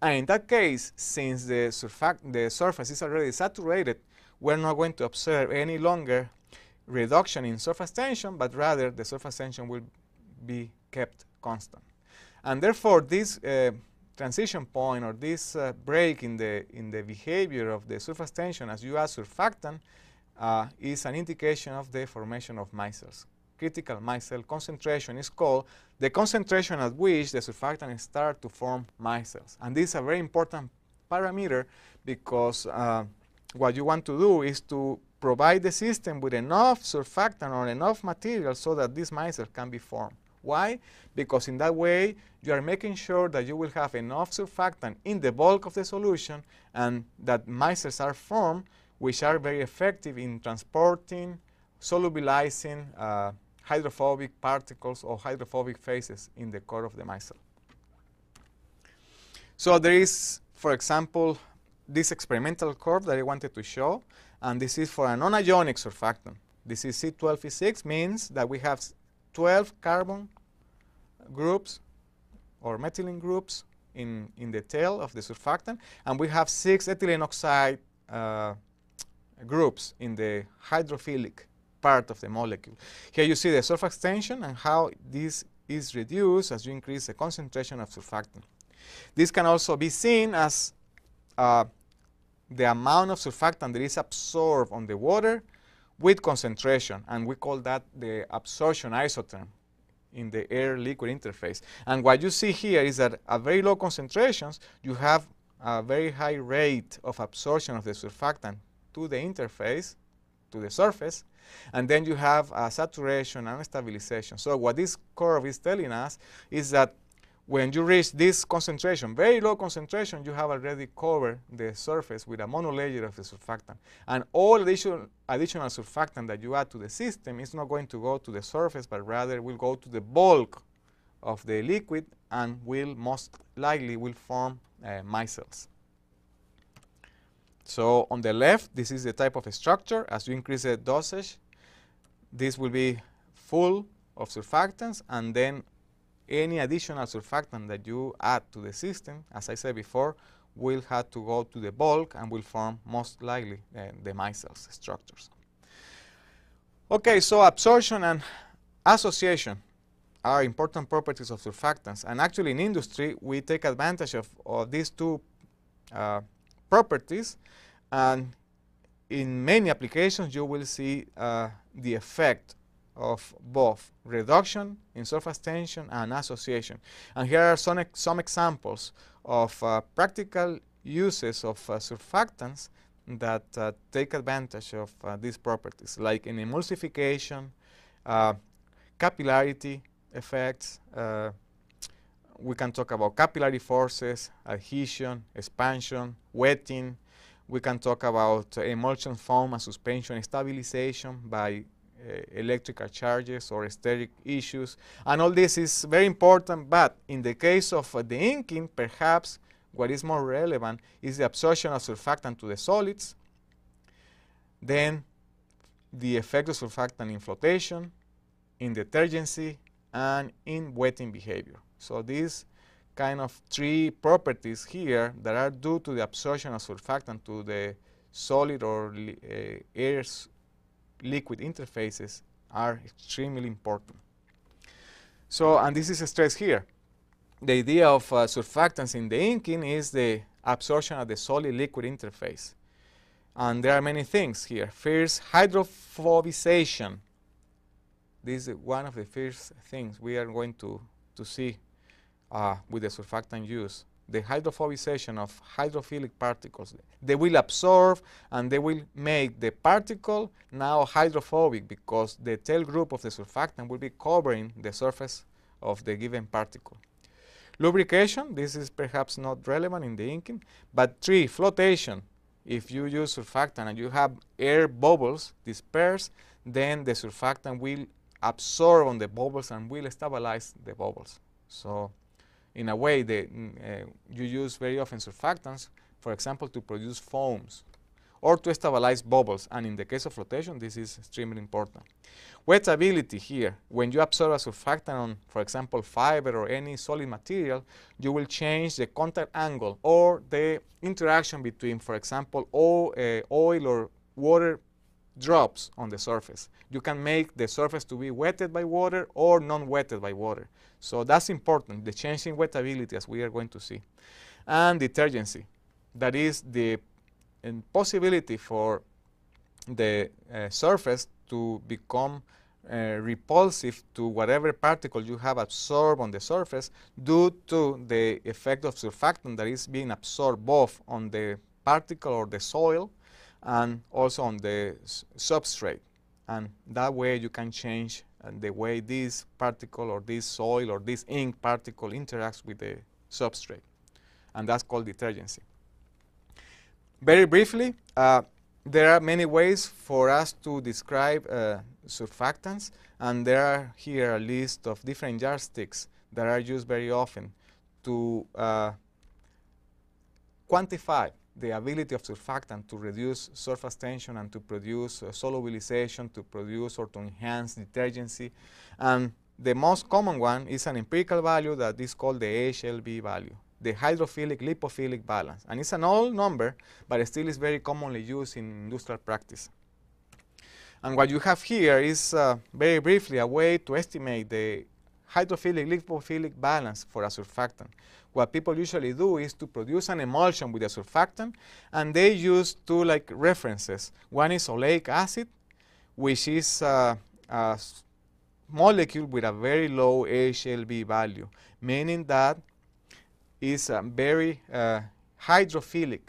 And in that case, since the, surfact the surface is already saturated, we're not going to observe any longer reduction in surface tension, but rather the surface tension will be kept constant. And therefore, this uh, transition point or this uh, break in the, in the behavior of the surface tension as you add surfactant uh, is an indication of the formation of micelles. Critical micelle concentration is called the concentration at which the surfactant start to form micelles. And this is a very important parameter because uh, what you want to do is to provide the system with enough surfactant or enough material so that these micelles can be formed. Why? Because in that way, you are making sure that you will have enough surfactant in the bulk of the solution and that micelles are formed, which are very effective in transporting, solubilizing uh, hydrophobic particles or hydrophobic phases in the core of the micelle. So there is, for example, this experimental curve that I wanted to show, and this is for a non-ionic surfactant. This is C12E6, means that we have 12 carbon groups or methylene groups in, in the tail of the surfactant, and we have six ethylene oxide uh, groups in the hydrophilic part of the molecule. Here you see the surface tension and how this is reduced as you increase the concentration of surfactant. This can also be seen as uh, the amount of surfactant that is absorbed on the water with concentration, and we call that the absorption isotherm in the air-liquid interface. And what you see here is that at very low concentrations, you have a very high rate of absorption of the surfactant to the interface, to the surface, and then you have a saturation and a stabilization. So what this curve is telling us is that when you reach this concentration, very low concentration, you have already covered the surface with a monolayer of the surfactant. And all additional, additional surfactant that you add to the system is not going to go to the surface, but rather will go to the bulk of the liquid and will most likely will form uh, micelles. So on the left, this is the type of structure. As you increase the dosage, this will be full of surfactants, and then any additional surfactant that you add to the system, as I said before, will have to go to the bulk and will form most likely uh, the micelles structures. Okay, so absorption and association are important properties of surfactants. And actually in industry, we take advantage of, of these two uh, properties. And in many applications, you will see uh, the effect of both reduction in surface tension and association. And here are some, ex some examples of uh, practical uses of uh, surfactants that uh, take advantage of uh, these properties, like in emulsification, uh, capillarity effects. Uh, we can talk about capillary forces, adhesion, expansion, wetting. We can talk about emulsion foam and suspension stabilization by uh, electrical charges or static issues. And all this is very important, but in the case of uh, the inking, perhaps what is more relevant is the absorption of surfactant to the solids, then the effect of surfactant in flotation, in detergency, and in wetting behavior. So these kind of three properties here that are due to the absorption of surfactant to the solid or uh, air liquid interfaces are extremely important. So, and this is a stress here. The idea of uh, surfactants in the inking is the absorption at the solid-liquid interface. And there are many things here. First, hydrophobization. This is one of the first things we are going to, to see uh, with the surfactant use the hydrophobization of hydrophilic particles. They will absorb and they will make the particle now hydrophobic because the tail group of the surfactant will be covering the surface of the given particle. Lubrication, this is perhaps not relevant in the inking, but three, flotation. If you use surfactant and you have air bubbles dispersed, then the surfactant will absorb on the bubbles and will stabilize the bubbles. So in a way that uh, you use very often surfactants, for example, to produce foams or to stabilize bubbles. And in the case of flotation, this is extremely important. Wettability here, when you absorb a surfactant on, for example, fiber or any solid material, you will change the contact angle or the interaction between, for example, oil, eh, oil or water drops on the surface. You can make the surface to be wetted by water or non-wetted by water. So that's important, the change in wettability as we are going to see. And detergency, that is the possibility for the uh, surface to become uh, repulsive to whatever particle you have absorbed on the surface due to the effect of surfactant that is being absorbed both on the particle or the soil and also on the substrate. And that way you can change uh, the way this particle or this soil or this ink particle interacts with the substrate. And that's called detergency. Very briefly, uh, there are many ways for us to describe uh, surfactants, and there are here a list of different yardsticks that are used very often to uh, quantify the ability of surfactant to reduce surface tension and to produce uh, solubilization, to produce or to enhance detergency. And the most common one is an empirical value that is called the HLB value, the hydrophilic lipophilic balance. And it's an old number, but it still is very commonly used in industrial practice. And what you have here is uh, very briefly a way to estimate the hydrophilic lipophilic balance for a surfactant. What people usually do is to produce an emulsion with a surfactant and they use two like references. One is oleic acid which is uh, a molecule with a very low HLB value meaning that it's a very uh, hydrophilic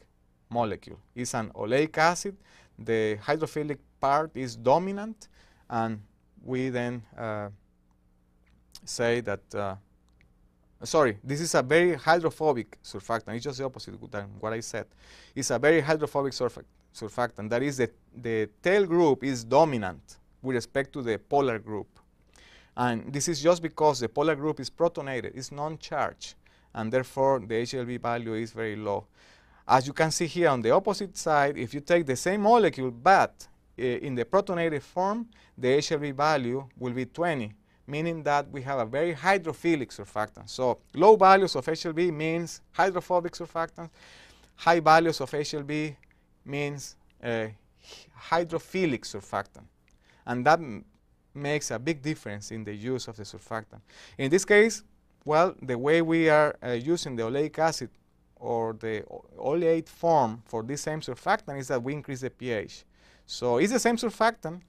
molecule. It's an oleic acid. The hydrophilic part is dominant and we then uh, say that, uh, sorry, this is a very hydrophobic surfactant. It's just the opposite than what I said. It's a very hydrophobic surfactant. that is the the tail group is dominant with respect to the polar group, and this is just because the polar group is protonated, it's non-charged, and therefore the HLB value is very low. As you can see here on the opposite side, if you take the same molecule but uh, in the protonated form, the HLB value will be 20 meaning that we have a very hydrophilic surfactant. So low values of HLB means hydrophobic surfactant. High values of HLB means uh, hydrophilic surfactant. And that makes a big difference in the use of the surfactant. In this case, well, the way we are uh, using the oleic acid or the oleate form for this same surfactant is that we increase the pH. So it's the same surfactant,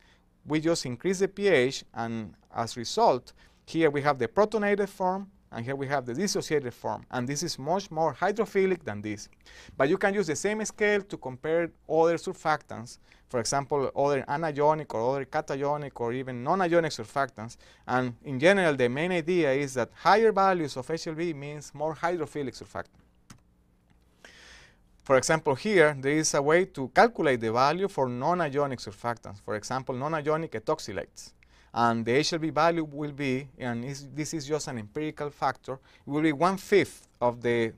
we just increase the pH and as result, here we have the protonated form and here we have the dissociated form. And this is much more hydrophilic than this. But you can use the same scale to compare other surfactants, for example, other anionic or other cationic or even non-ionic surfactants. And in general, the main idea is that higher values of HLB means more hydrophilic surfactants. For example, here there is a way to calculate the value for non-ionic surfactants. For example, non-ionic ethoxylates. And the HLB value will be, and this is just an empirical factor, will be one-fifth of the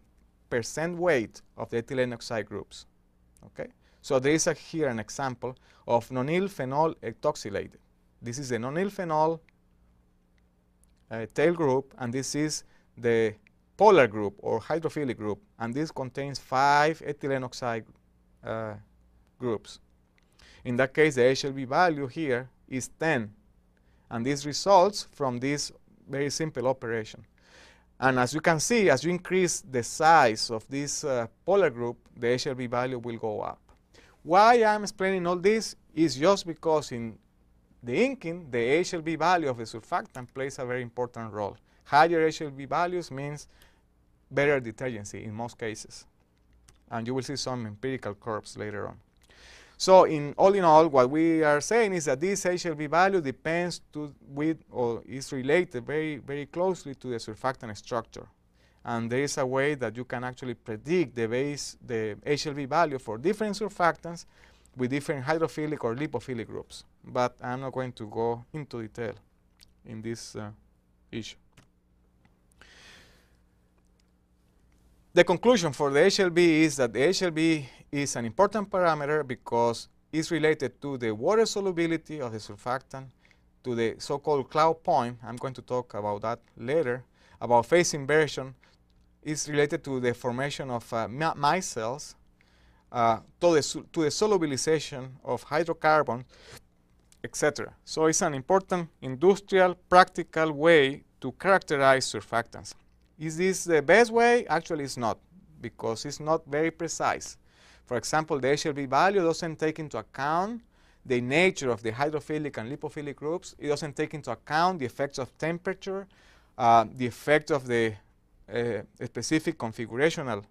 percent weight of the ethylene oxide groups. Okay? So there is a, here an example of nonyl phenol ethoxylate. This is the nonyl phenol uh, tail group, and this is the polar group or hydrophilic group, and this contains five ethylene oxide uh, groups. In that case, the HLB value here is 10, and this results from this very simple operation. And as you can see, as you increase the size of this uh, polar group, the HLB value will go up. Why I'm explaining all this is just because in the inking, the HLB value of the surfactant plays a very important role. Higher HLB values means better detergency in most cases. And you will see some empirical curves later on. So in all in all, what we are saying is that this HLB value depends to with or is related very, very closely to the surfactant structure. And there is a way that you can actually predict the base, the HLB value for different surfactants with different hydrophilic or lipophilic groups. But I'm not going to go into detail in this uh, issue. The conclusion for the HLB is that the HLB is an important parameter because it's related to the water solubility of the surfactant, to the so-called cloud point, I'm going to talk about that later, about phase inversion, is related to the formation of uh, micelles, uh, to, the to the solubilization of hydrocarbon, etc. So it's an important industrial practical way to characterize surfactants. Is this the best way? Actually, it's not because it's not very precise. For example, the HLB value doesn't take into account the nature of the hydrophilic and lipophilic groups. It doesn't take into account the effects of temperature, uh, the effect of the uh, specific configurational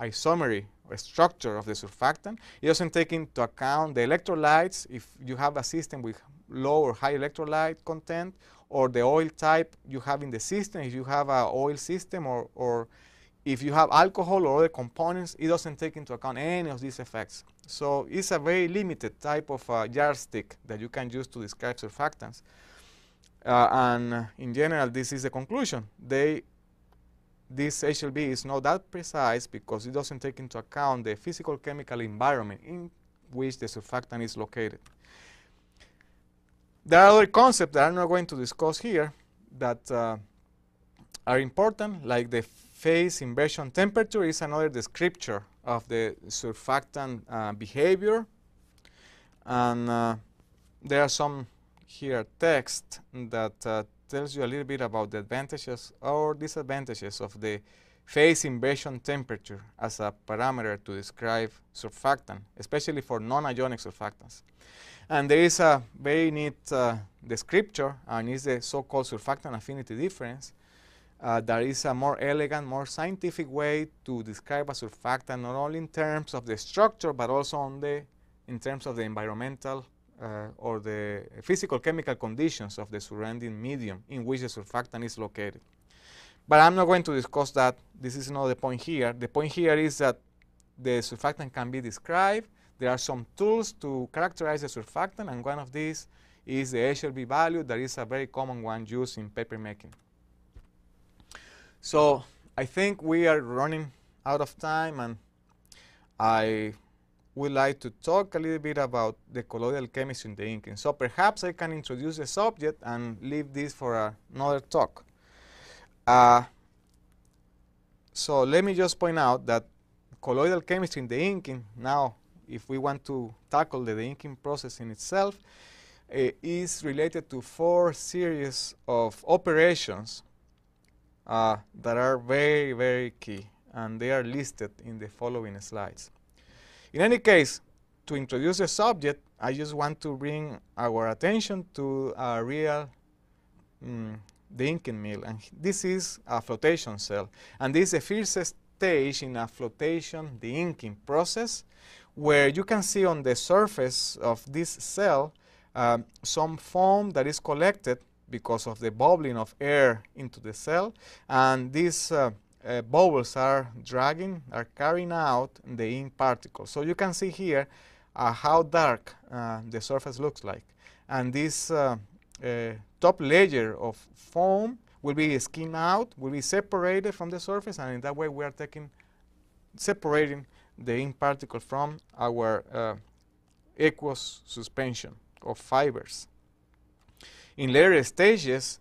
isomery or structure of the surfactant. It doesn't take into account the electrolytes, if you have a system with low or high electrolyte content, or the oil type you have in the system, if you have an oil system or, or if you have alcohol or other components, it doesn't take into account any of these effects. So it's a very limited type of uh, yardstick that you can use to describe surfactants. Uh, and in general, this is the conclusion. They, this HLB is not that precise because it doesn't take into account the physical chemical environment in which the surfactant is located. There are other concepts that I'm not going to discuss here that uh, are important, like the phase inversion temperature is another descriptor of the surfactant uh, behavior. And uh, there are some here text that uh, tells you a little bit about the advantages or disadvantages of the phase inversion temperature as a parameter to describe surfactant, especially for non-ionic surfactants. And there is a very neat uh, descriptor, and it's the so-called surfactant affinity difference. Uh, that is a more elegant, more scientific way to describe a surfactant, not only in terms of the structure, but also on the, in terms of the environmental uh, or the physical chemical conditions of the surrounding medium in which the surfactant is located. But I'm not going to discuss that. This is not the point here. The point here is that the surfactant can be described. There are some tools to characterize the surfactant, and one of these is the HLB value that is a very common one used in paper making. So I think we are running out of time, and I would like to talk a little bit about the colloidal chemistry in the inking. So perhaps I can introduce the subject and leave this for another talk. Uh, so let me just point out that colloidal chemistry in the inking now if we want to tackle the, the inking process in itself uh, is related to four series of operations uh, that are very very key and they are listed in the following slides in any case to introduce the subject I just want to bring our attention to a real mm, the inking mill. And this is a flotation cell. And this is the first stage in a flotation, the inking process, where you can see on the surface of this cell um, some foam that is collected because of the bubbling of air into the cell. And these uh, uh, bubbles are dragging, are carrying out the ink particles. So you can see here uh, how dark uh, the surface looks like. And this uh, uh, top layer of foam will be skimmed out, will be separated from the surface, and in that way we are taking, separating the ink particle from our uh, aqueous suspension of fibers. In later stages,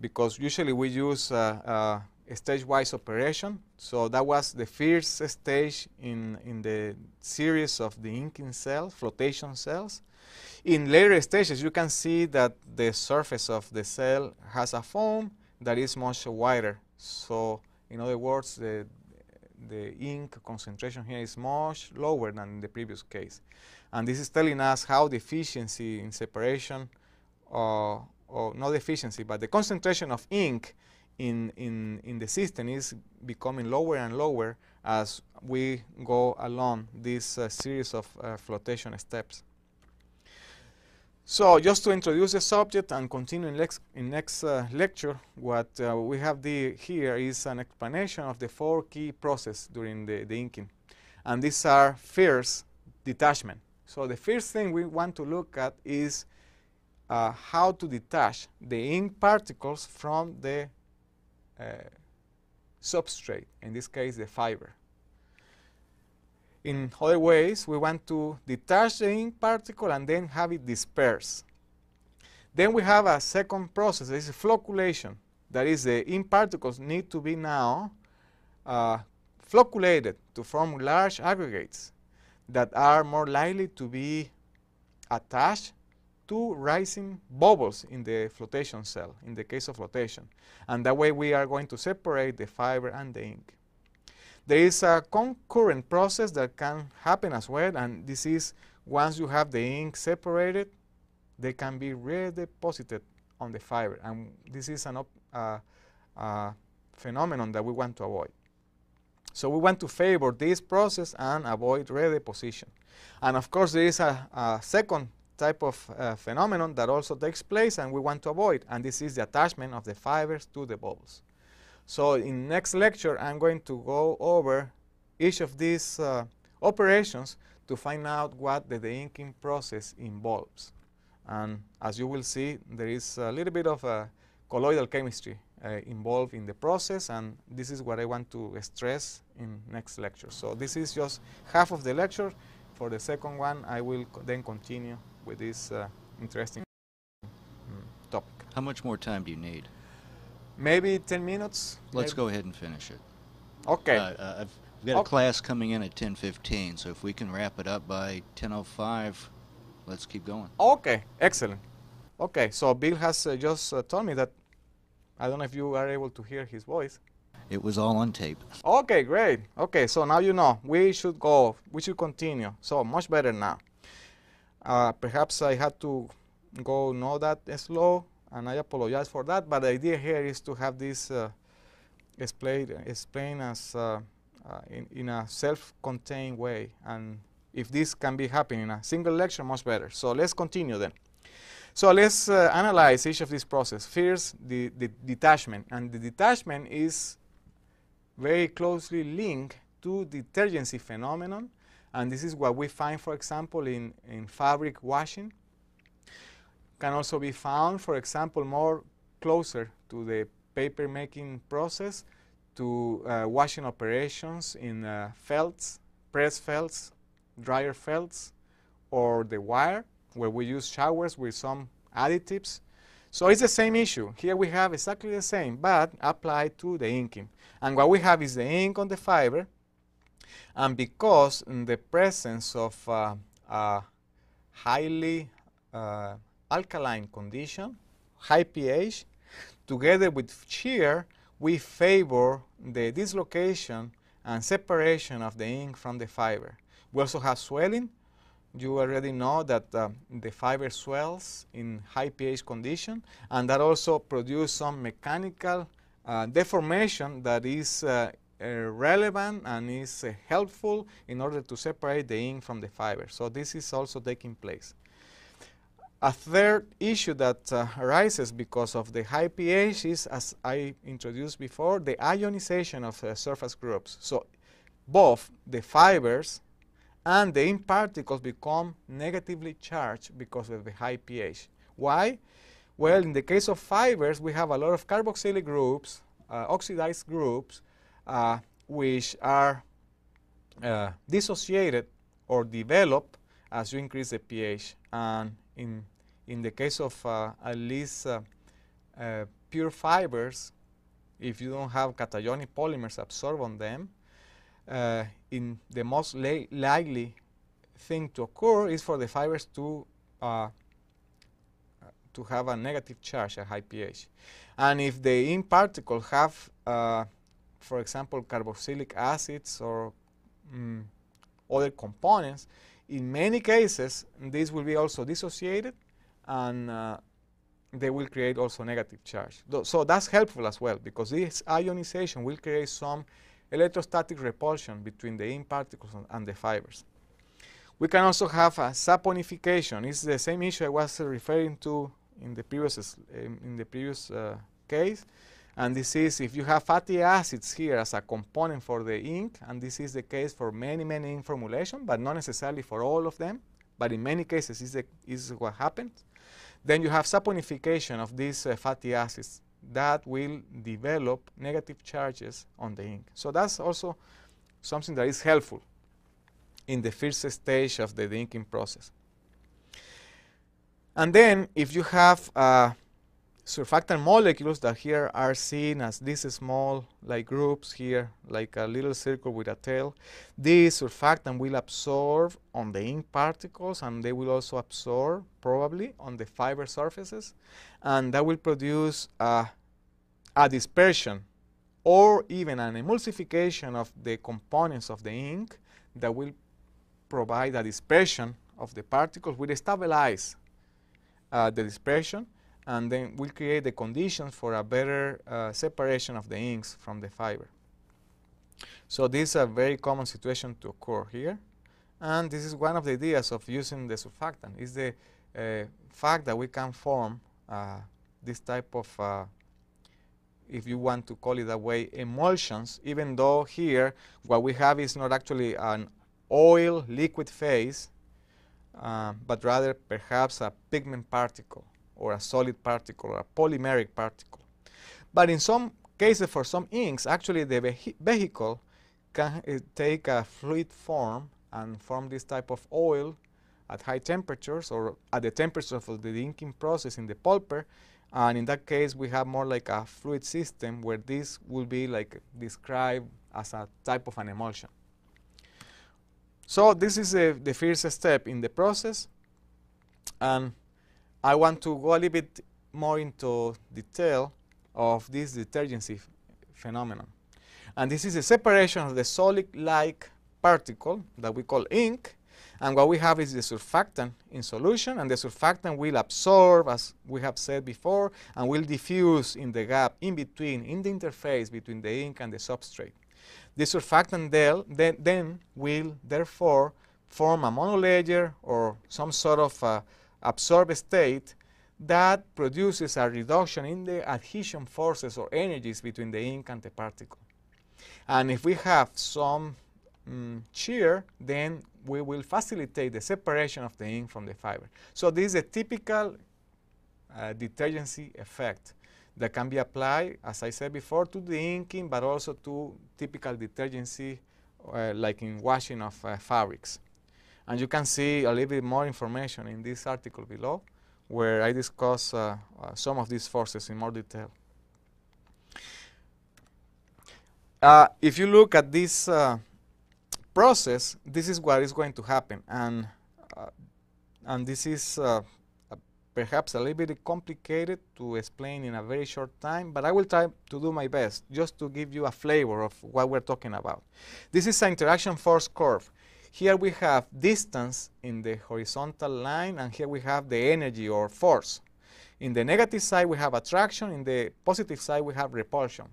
because usually we use uh, uh, stage-wise operation, so that was the first stage in, in the series of the inking cells, flotation cells. In later stages, you can see that the surface of the cell has a foam that is much wider. So, in other words, the, the ink concentration here is much lower than in the previous case. And this is telling us how the efficiency in separation, uh, or not efficiency, but the concentration of ink in, in, in the system is becoming lower and lower as we go along this uh, series of uh, flotation steps. So just to introduce the subject and continue in, in next uh, lecture, what uh, we have the, here is an explanation of the four key processes during the, the, inking. And these are first, detachment. So the first thing we want to look at is uh, how to detach the ink particles from the uh, substrate, in this case the fiber. In other ways, we want to detach the ink particle and then have it disperse. Then we have a second process, this is flocculation. That is, the ink particles need to be now uh, flocculated to form large aggregates that are more likely to be attached to rising bubbles in the flotation cell, in the case of flotation. And that way we are going to separate the fiber and the ink. There is a concurrent process that can happen as well, and this is once you have the ink separated, they can be redeposited on the fiber, and this is an uh, uh, phenomenon that we want to avoid. So we want to favor this process and avoid redeposition. And of course, there is a, a second type of uh, phenomenon that also takes place and we want to avoid, and this is the attachment of the fibers to the bubbles. So in next lecture, I'm going to go over each of these uh, operations to find out what the deinking process involves. And as you will see, there is a little bit of a colloidal chemistry uh, involved in the process, and this is what I want to stress in next lecture. So this is just half of the lecture. For the second one, I will co then continue with this uh, interesting mm, topic. How much more time do you need? Maybe 10 minutes? Let's maybe. go ahead and finish it. Okay. Uh, uh, I've we've got okay. a class coming in at 10.15, so if we can wrap it up by 10.05, let's keep going. Okay, excellent. Okay, so Bill has uh, just uh, told me that, I don't know if you are able to hear his voice. It was all on tape. Okay, great. Okay, so now you know. We should go, we should continue. So much better now. Uh, perhaps I had to go not that slow and I apologize for that, but the idea here is to have this uh, explained, explained as uh, uh, in, in a self-contained way. And if this can be happening in a single lecture, much better. So let's continue then. So let's uh, analyze each of these processes. First, the, the detachment. And the detachment is very closely linked to detergency phenomenon. And this is what we find, for example, in, in fabric washing can also be found, for example, more closer to the paper making process, to uh, washing operations in uh, felts, press felts, dryer felts, or the wire, where we use showers with some additives. So it's the same issue. Here we have exactly the same, but applied to the inking. And what we have is the ink on the fiber, and because in the presence of uh, highly uh, alkaline condition, high pH, together with shear, we favor the dislocation and separation of the ink from the fiber. We also have swelling. You already know that uh, the fiber swells in high pH condition and that also produces some mechanical uh, deformation that is uh, uh, relevant and is uh, helpful in order to separate the ink from the fiber. So this is also taking place. A third issue that uh, arises because of the high pH is, as I introduced before, the ionization of uh, surface groups. So both the fibers and the in particles become negatively charged because of the high pH. Why? Well, in the case of fibers, we have a lot of carboxylic groups, uh, oxidized groups, uh, which are uh, dissociated or develop as you increase the pH. And in, in the case of uh, at least uh, uh, pure fibers, if you don't have cationic polymers absorbed on them, uh, in the most likely thing to occur is for the fibers to uh, to have a negative charge at high pH. And if the in particle have, uh, for example, carboxylic acids or mm, other components, in many cases, this will be also dissociated and uh, they will create also negative charge. Th so that's helpful as well because this ionization will create some electrostatic repulsion between the in particles and, the fibers. We can also have a saponification. It's the same issue I was uh, referring to in the previous, uh, in the previous uh, case. And this is if you have fatty acids here as a component for the ink, and this is the case for many, many ink formulations, but not necessarily for all of them, but in many cases is, the, is what happens. Then you have saponification of these uh, fatty acids that will develop negative charges on the ink. So that's also something that is helpful in the first stage of the inking process. And then if you have uh, surfactant molecules that here are seen as these small like groups here, like a little circle with a tail. These surfactant will absorb on the ink particles and they will also absorb probably on the fiber surfaces and that will produce uh, a dispersion or even an emulsification of the components of the ink that will provide a dispersion of the particles, will stabilize uh, the dispersion and then we'll create the conditions for a better uh, separation of the inks from the fiber. So this is a very common situation to occur here, and this is one of the ideas of using the surfactant, is the uh, fact that we can form uh, this type of, uh, if you want to call it that way, emulsions, even though here what we have is not actually an oil liquid phase, uh, but rather perhaps a pigment particle or a solid particle or a polymeric particle. But in some cases, for some inks, actually the vehicle can uh, take a fluid form and form this type of oil at high temperatures or at the temperature of the inking process in the pulper. And in that case, we have more like a fluid system where this will be like described as a type of an emulsion. So this is uh, the first step in the process. And I want to go a little bit more into detail of this detergency phenomenon. And this is the separation of the solid-like particle that we call ink. And what we have is the surfactant in solution, and the surfactant will absorb, as we have said before, and will diffuse in the gap in between, in the interface between the ink and the substrate. The surfactant del, then, then will therefore form a monolayer or some sort of absorb state that produces a reduction in the adhesion forces or energies between the ink and the particle. And if we have some mm, shear, then we will facilitate the separation of the ink from the fiber. So this is a typical uh, detergency effect that can be applied, as I said before, to the inking, but also to typical detergency, uh, like in washing of uh, fabrics. And you can see a little bit more information in this article below, where I discuss uh, uh, some of these forces in more detail. Uh, if you look at this uh, process, this is what is going to happen. And, uh, and this is uh, perhaps a little bit complicated to explain in a very short time, but I will try to do my best just to give you a flavor of what we're talking about. This is an interaction force curve. Here we have distance in the horizontal line, and here we have the energy or force. In the negative side, we have attraction. In the positive side, we have repulsion.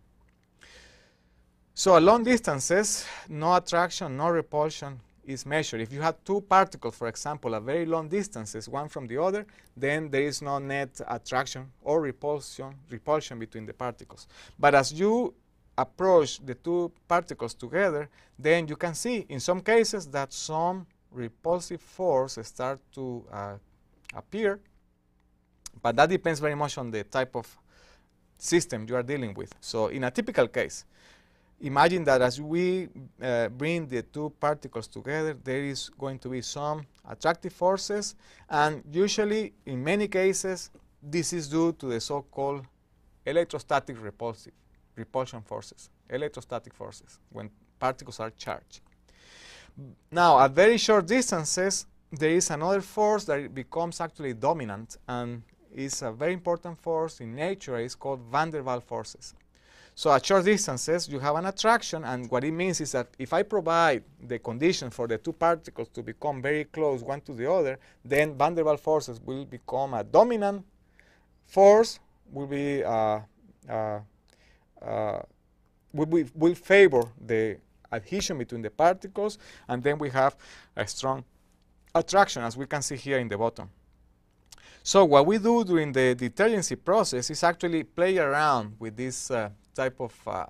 So long distances, no attraction, no repulsion is measured. If you have two particles, for example, at very long distances, one from the other, then there is no net attraction or repulsion, repulsion between the particles. But as you approach the two particles together, then you can see in some cases that some repulsive force start to uh, appear. But that depends very much on the type of system you are dealing with. So in a typical case, imagine that as we uh, bring the two particles together, there is going to be some attractive forces. And usually, in many cases, this is due to the so-called electrostatic repulsive repulsion forces, electrostatic forces, when particles are charged. Now, at very short distances, there is another force that becomes actually dominant and is a very important force in nature. It's called van der Waals forces. So at short distances, you have an attraction, and what it means is that if I provide the condition for the two particles to become very close one to the other, then van der Waals forces will become a dominant force, will be uh, uh, uh, will, will favor the adhesion between the particles, and then we have a strong attraction, as we can see here in the bottom. So what we do during the detergency process is actually play around with this uh, type of uh,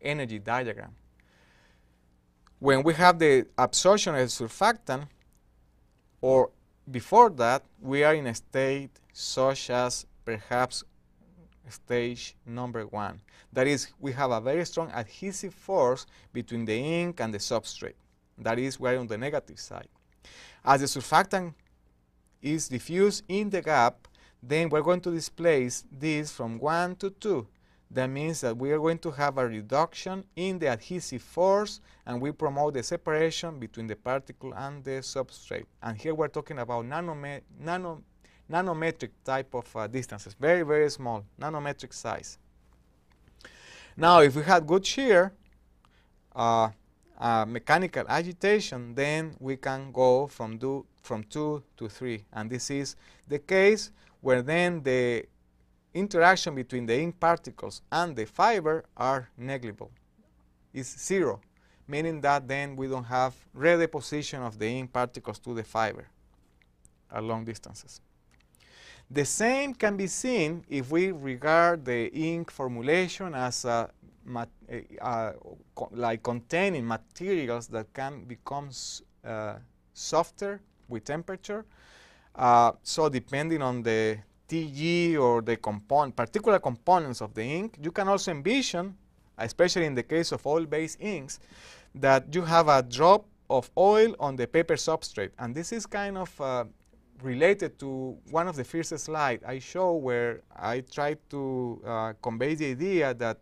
energy diagram. When we have the absorption of surfactant, or before that, we are in a state such as perhaps stage number one. That is, we have a very strong adhesive force between the ink and the substrate. That is, we're on the negative side. As the surfactant is diffused in the gap, then we're going to displace this from 1 to 2. That means that we are going to have a reduction in the adhesive force and we promote the separation between the particle and the substrate. And here we're talking about nanometer nanometric type of uh, distances, very, very small, nanometric size. Now, if we had good shear, uh, uh, mechanical agitation, then we can go from, do, from 2 to 3. And this is the case where then the interaction between the ink particles and the fiber are negligible. It's zero, meaning that then we don't have redeposition of the ink particles to the fiber at long distances. The same can be seen if we regard the ink formulation as a, uh, co like containing materials that can become uh, softer with temperature. Uh, so depending on the TG or the component, particular components of the ink, you can also envision, especially in the case of oil-based inks, that you have a drop of oil on the paper substrate. And this is kind of uh, related to one of the first slides I show where I try to uh, convey the idea that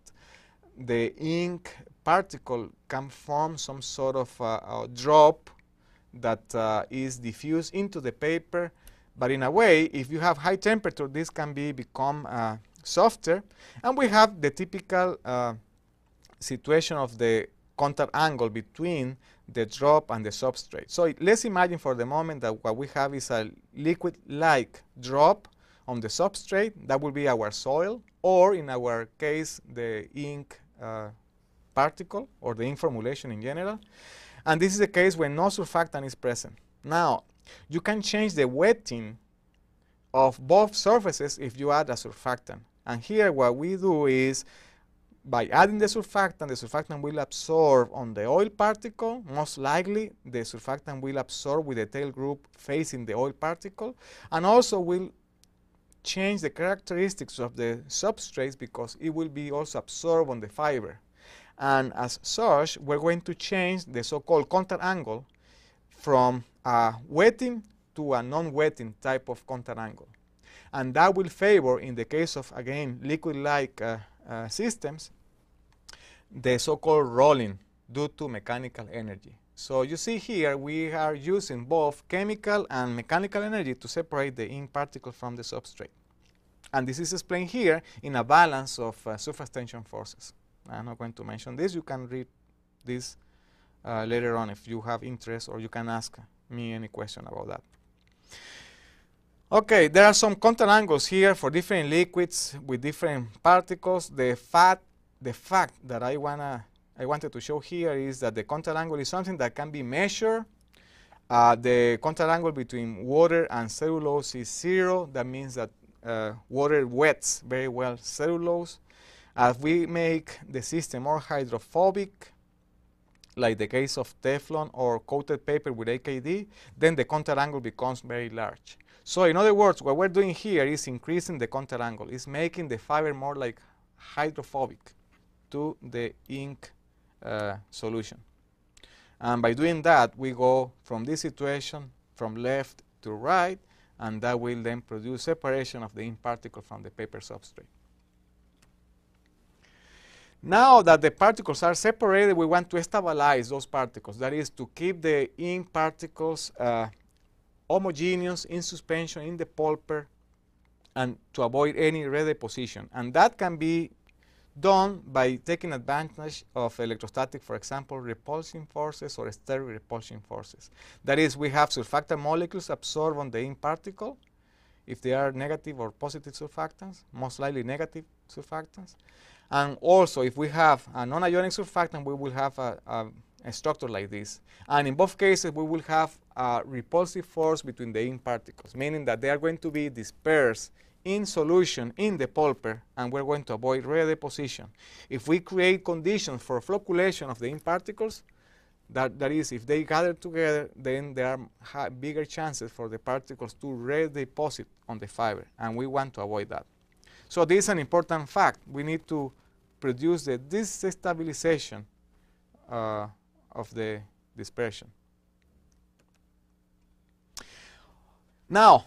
the ink particle can form some sort of uh, drop that uh, is diffused into the paper. But in a way, if you have high temperature, this can be become uh, softer. And we have the typical uh, situation of the contact angle between the drop and the substrate. So let's imagine for the moment that what we have is a liquid-like drop on the substrate. That will be our soil, or in our case, the ink uh, particle, or the ink formulation in general. And this is the case when no surfactant is present. Now, you can change the wetting of both surfaces if you add a surfactant. And here what we do is by adding the surfactant, the surfactant will absorb on the oil particle. Most likely, the surfactant will absorb with the tail group facing the oil particle and also will change the characteristics of the substrates because it will be also absorbed on the fiber. And as such, we're going to change the so-called contact angle from a wetting to a non-wetting type of contact angle. And that will favor, in the case of, again, liquid-like uh, uh, systems, the so-called rolling due to mechanical energy. So you see here we are using both chemical and mechanical energy to separate the ink particle from the substrate. And this is explained here in a balance of uh, surface tension forces. I'm not going to mention this. You can read this uh, later on if you have interest or you can ask me any question about that. Okay, there are some contact angles here for different liquids with different particles. The fact, the fact that I wanna, I wanted to show here is that the contact angle is something that can be measured. Uh, the contact angle between water and cellulose is zero. That means that uh, water wets very well cellulose. As we make the system more hydrophobic, like the case of Teflon or coated paper with AKD, then the contact angle becomes very large. So in other words, what we're doing here is increasing the contact angle. It's making the fiber more like hydrophobic to the ink uh, solution. And by doing that, we go from this situation from left to right, and that will then produce separation of the ink particle from the paper substrate. Now that the particles are separated, we want to stabilize those particles. That is to keep the ink particles uh, homogeneous in suspension in the pulper and to avoid any redeposition. And that can be done by taking advantage of electrostatic, for example, repulsion forces or steric repulsion forces. That is, we have surfactant molecules absorbed on the in particle if they are negative or positive surfactants, most likely negative surfactants. And also, if we have a non-ionic surfactant, we will have a, a a structure like this. And in both cases, we will have a repulsive force between the in particles, meaning that they are going to be dispersed in solution in the pulper, and we're going to avoid redeposition. If we create conditions for flocculation of the in particles, that, that is, if they gather together, then there are bigger chances for the particles to redeposit on the fiber, and we want to avoid that. So this is an important fact. We need to produce the destabilization uh, of the dispersion. Now,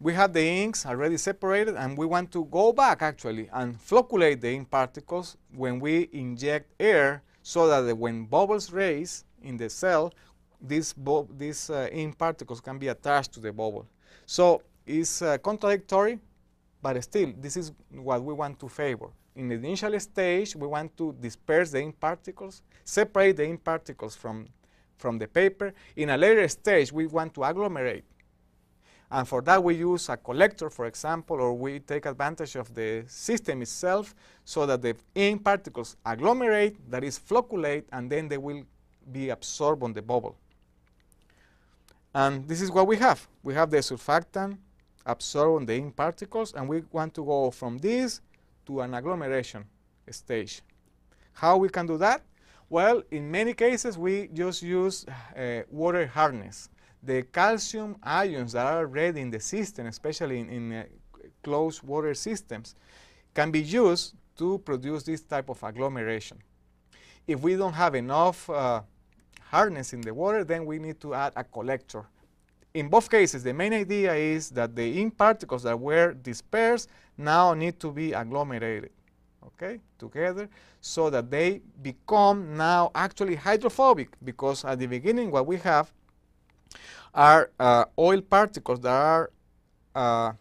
we have the inks already separated and we want to go back actually and flocculate the ink particles when we inject air so that the, when bubbles raise in the cell, these, these uh, ink particles can be attached to the bubble. So it's uh, contradictory, but still, this is what we want to favor in the initial stage, we want to disperse the ink particles, separate the ink particles from, from the paper. In a later stage, we want to agglomerate. And for that, we use a collector, for example, or we take advantage of the system itself so that the ink particles agglomerate, that is, flocculate, and then they will be absorbed on the bubble. And this is what we have. We have the surfactant absorbed on the ink particles, and we want to go from this to an agglomeration stage. How we can do that? Well, in many cases, we just use uh, water hardness. The calcium ions that are already in the system, especially in, in uh, closed water systems, can be used to produce this type of agglomeration. If we don't have enough uh, hardness in the water, then we need to add a collector. In both cases, the main idea is that the in particles that were dispersed, now need to be agglomerated okay, together so that they become now actually hydrophobic because at the beginning what we have are uh, oil particles that are uh,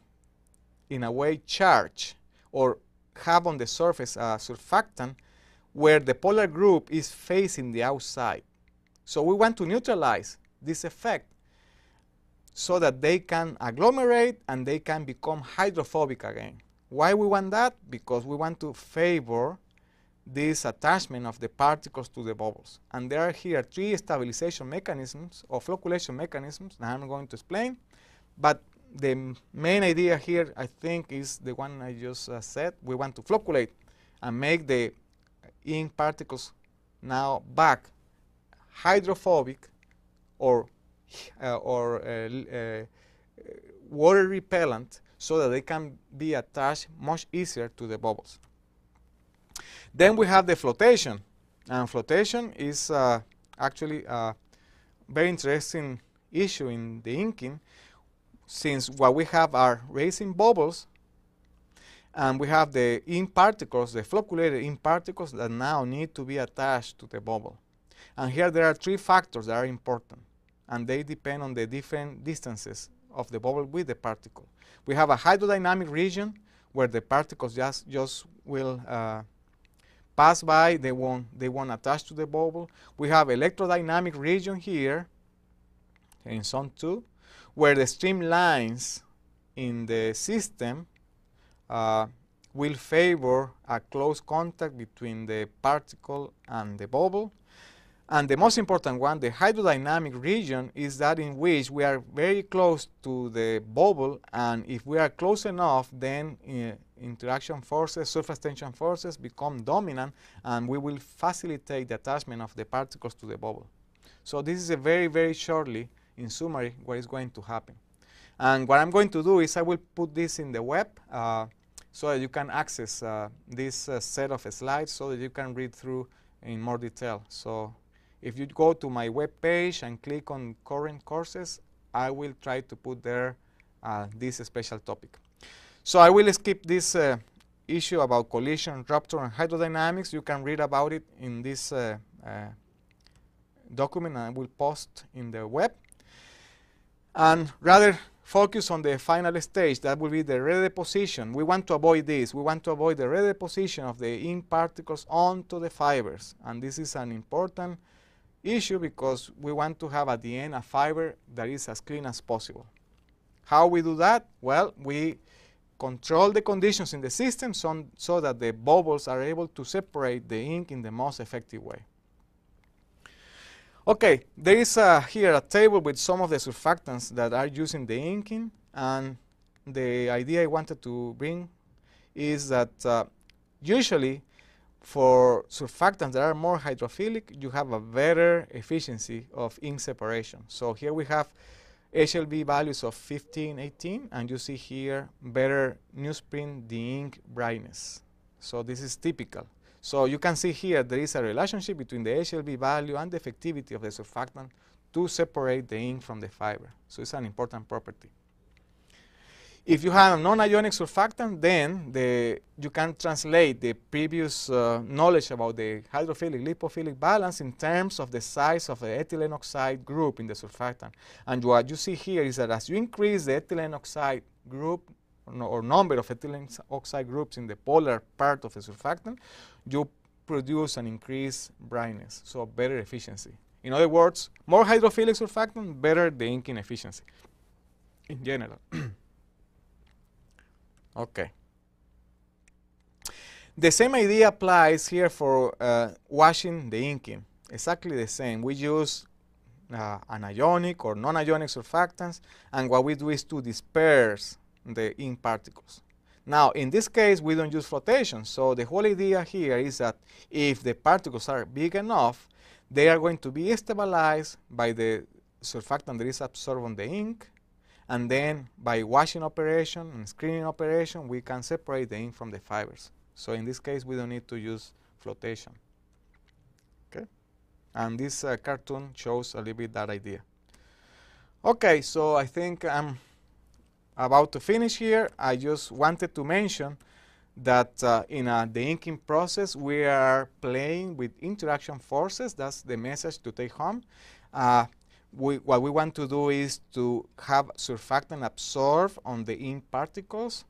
in a way charged or have on the surface a surfactant where the polar group is facing the outside. So we want to neutralize this effect so that they can agglomerate and they can become hydrophobic again. Why we want that? Because we want to favor this attachment of the particles to the bubbles. And there are here three stabilization mechanisms or flocculation mechanisms that I'm going to explain. But the main idea here, I think, is the one I just uh, said. We want to flocculate and make the in particles now back hydrophobic or uh, or uh, uh, water repellent so that they can be attached much easier to the bubbles. Then we have the flotation, and flotation is uh, actually a very interesting issue in the inking, since what we have are raising bubbles, and we have the ink particles, the flocculated ink particles that now need to be attached to the bubble. And here there are three factors that are important and they depend on the different distances of the bubble with the particle. We have a hydrodynamic region where the particles just, just will uh, pass by, they won't, they won't attach to the bubble. We have electrodynamic region here in zone 2 where the streamlines in the system uh, will favor a close contact between the particle and the bubble. And the most important one, the hydrodynamic region, is that in which we are very close to the bubble, and if we are close enough, then uh, interaction forces, surface tension forces become dominant, and we will facilitate the attachment of the particles to the bubble. So this is a very, very shortly, in summary, what is going to happen. And what I'm going to do is I will put this in the web uh, so that you can access uh, this uh, set of slides so that you can read through in more detail. So if you go to my web page and click on current courses, I will try to put there uh, this special topic. So I will skip this uh, issue about collision, rupture, and hydrodynamics. You can read about it in this uh, uh document I will post in the web. And rather focus on the final stage, that will be the redeposition. We want to avoid this. We want to avoid the redeposition of the ink particles onto the fibers. And this is an important issue because we want to have at the end a fiber that is as clean as possible. How we do that? Well, we control the conditions in the system so, so that the bubbles are able to separate the ink in the most effective way. Okay, there is uh, here a table with some of the surfactants that are used in the inking and the idea I wanted to bring is that uh, usually for surfactants that are more hydrophilic, you have a better efficiency of ink separation. So here we have HLB values of 15, 18, and you see here better newsprint, the ink brightness. So this is typical. So you can see here there is a relationship between the HLB value and the effectivity of the surfactant to separate the ink from the fiber. So it's an important property. If you have a non-ionic surfactant, then the, you can translate the previous uh, knowledge about the hydrophilic-lipophilic balance in terms of the size of the ethylene oxide group in the surfactant. And what you see here is that as you increase the ethylene oxide group or, no, or number of ethylene oxide groups in the polar part of the surfactant, you produce an increased brightness, so better efficiency. In other words, more hydrophilic surfactant, better the inking efficiency in general. Okay. The same idea applies here for uh, washing the inking. Exactly the same. We use uh, or non-ionic surfactants, and what we do is to disperse the ink particles. Now, in this case, we don't use flotation, so the whole idea here is that if the particles are big enough, they are going to be stabilized by the surfactant that is absorbed on the ink, and then by washing operation and screening operation, we can separate the ink from the fibers. So in this case, we don't need to use flotation. Okay, And this uh, cartoon shows a little bit that idea. Okay, so I think I'm about to finish here. I just wanted to mention that uh, in uh, the inking process, we are playing with interaction forces. That's the message to take home. Uh, we, what we want to do is to have surfactant absorb on the in particles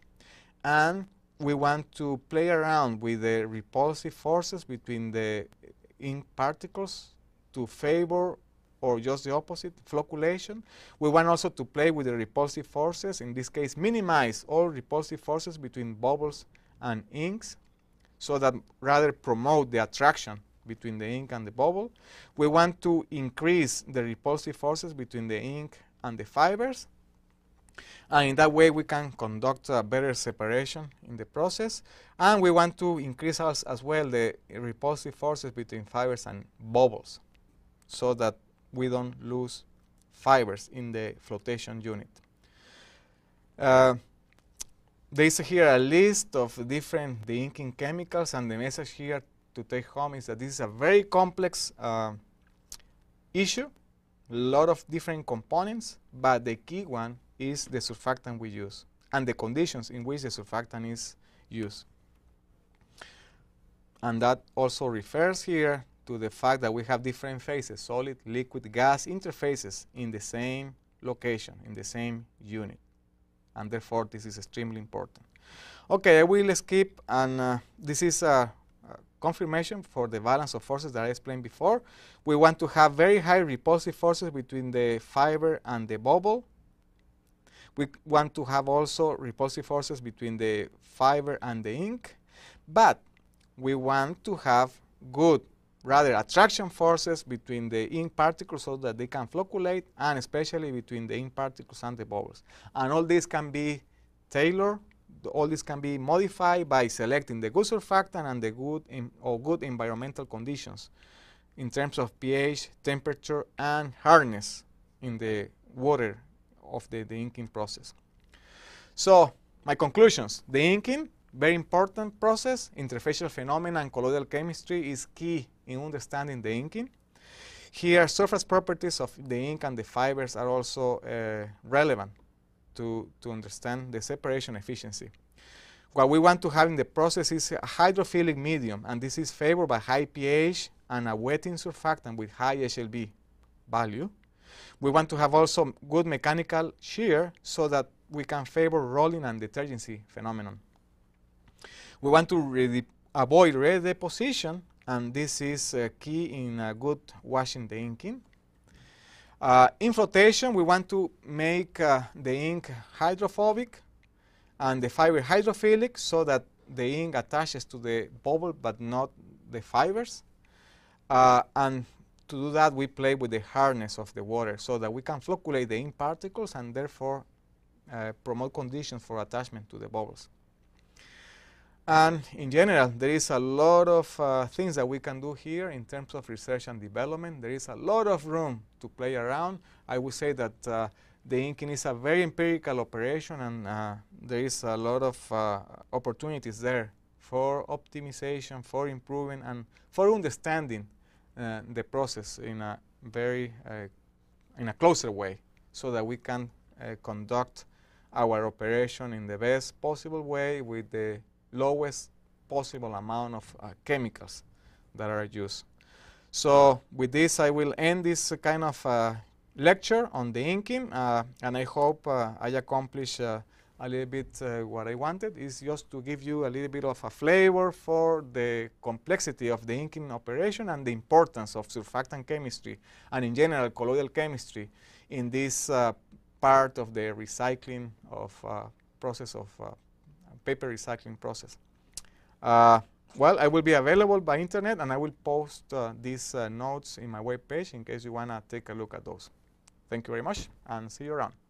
and we want to play around with the repulsive forces between the in particles to favor or just the opposite, flocculation. We want also to play with the repulsive forces, in this case minimize all repulsive forces between bubbles and inks so that rather promote the attraction between the ink and the bubble. We want to increase the repulsive forces between the ink and the fibers. And in that way, we can conduct a better separation in the process. And we want to increase as, as well the repulsive forces between fibers and bubbles so that we don't lose fibers in the flotation unit. Uh, there is here a list of different inking chemicals and the message here to take home is that this is a very complex uh, issue, a lot of different components, but the key one is the surfactant we use and the conditions in which the surfactant is used. And that also refers here to the fact that we have different phases, solid, liquid, gas interfaces in the same location, in the same unit. And therefore, this is extremely important. Okay, I will skip, and uh, this is a uh, confirmation for the balance of forces that I explained before. We want to have very high repulsive forces between the fiber and the bubble. We want to have also repulsive forces between the fiber and the ink. But we want to have good, rather attraction forces between the ink particles so that they can flocculate and especially between the ink particles and the bubbles. And all this can be tailored all this can be modified by selecting the good surfactant and the good or good environmental conditions in terms of pH, temperature, and hardness in the water of the, the inking process. So my conclusions, the inking, very important process, interfacial phenomena and colloidal chemistry is key in understanding the inking. Here surface properties of the ink and the fibers are also uh, relevant to, to understand the separation efficiency. What we want to have in the process is a hydrophilic medium, and this is favored by high pH and a wetting surfactant with high HLB value. We want to have also good mechanical shear so that we can favor rolling and detergency phenomenon. We want to re avoid redeposition, and this is uh, key in a uh, good washing the inking. Uh, in flotation, we want to make uh, the ink hydrophobic and the fiber hydrophilic so that the ink attaches to the bubble but not the fibers. Uh, and to do that, we play with the hardness of the water so that we can flocculate the ink particles and therefore uh, promote conditions for attachment to the bubbles. And in general, there is a lot of uh, things that we can do here in terms of research and development. There is a lot of room to play around. I would say that uh, the inking is a very empirical operation and uh, there is a lot of uh, opportunities there for optimization, for improving and for understanding uh, the process in a very, uh, in a closer way so that we can conduct our operation in the best possible way with the lowest possible amount of uh, chemicals that are used. So with this, I will end this kind of uh, lecture on the inking, uh, and I hope uh, I accomplish uh, a little bit what I wanted, is just to give you a little bit of a flavor for the complexity of the inking operation and the importance of surfactant chemistry, and in general, colloidal chemistry in this part of the recycling of process of paper recycling process. Uh, well, I will be available by internet and I will post uh, these uh, notes in my web page in case you want to take a look at those. Thank you very much and see you around.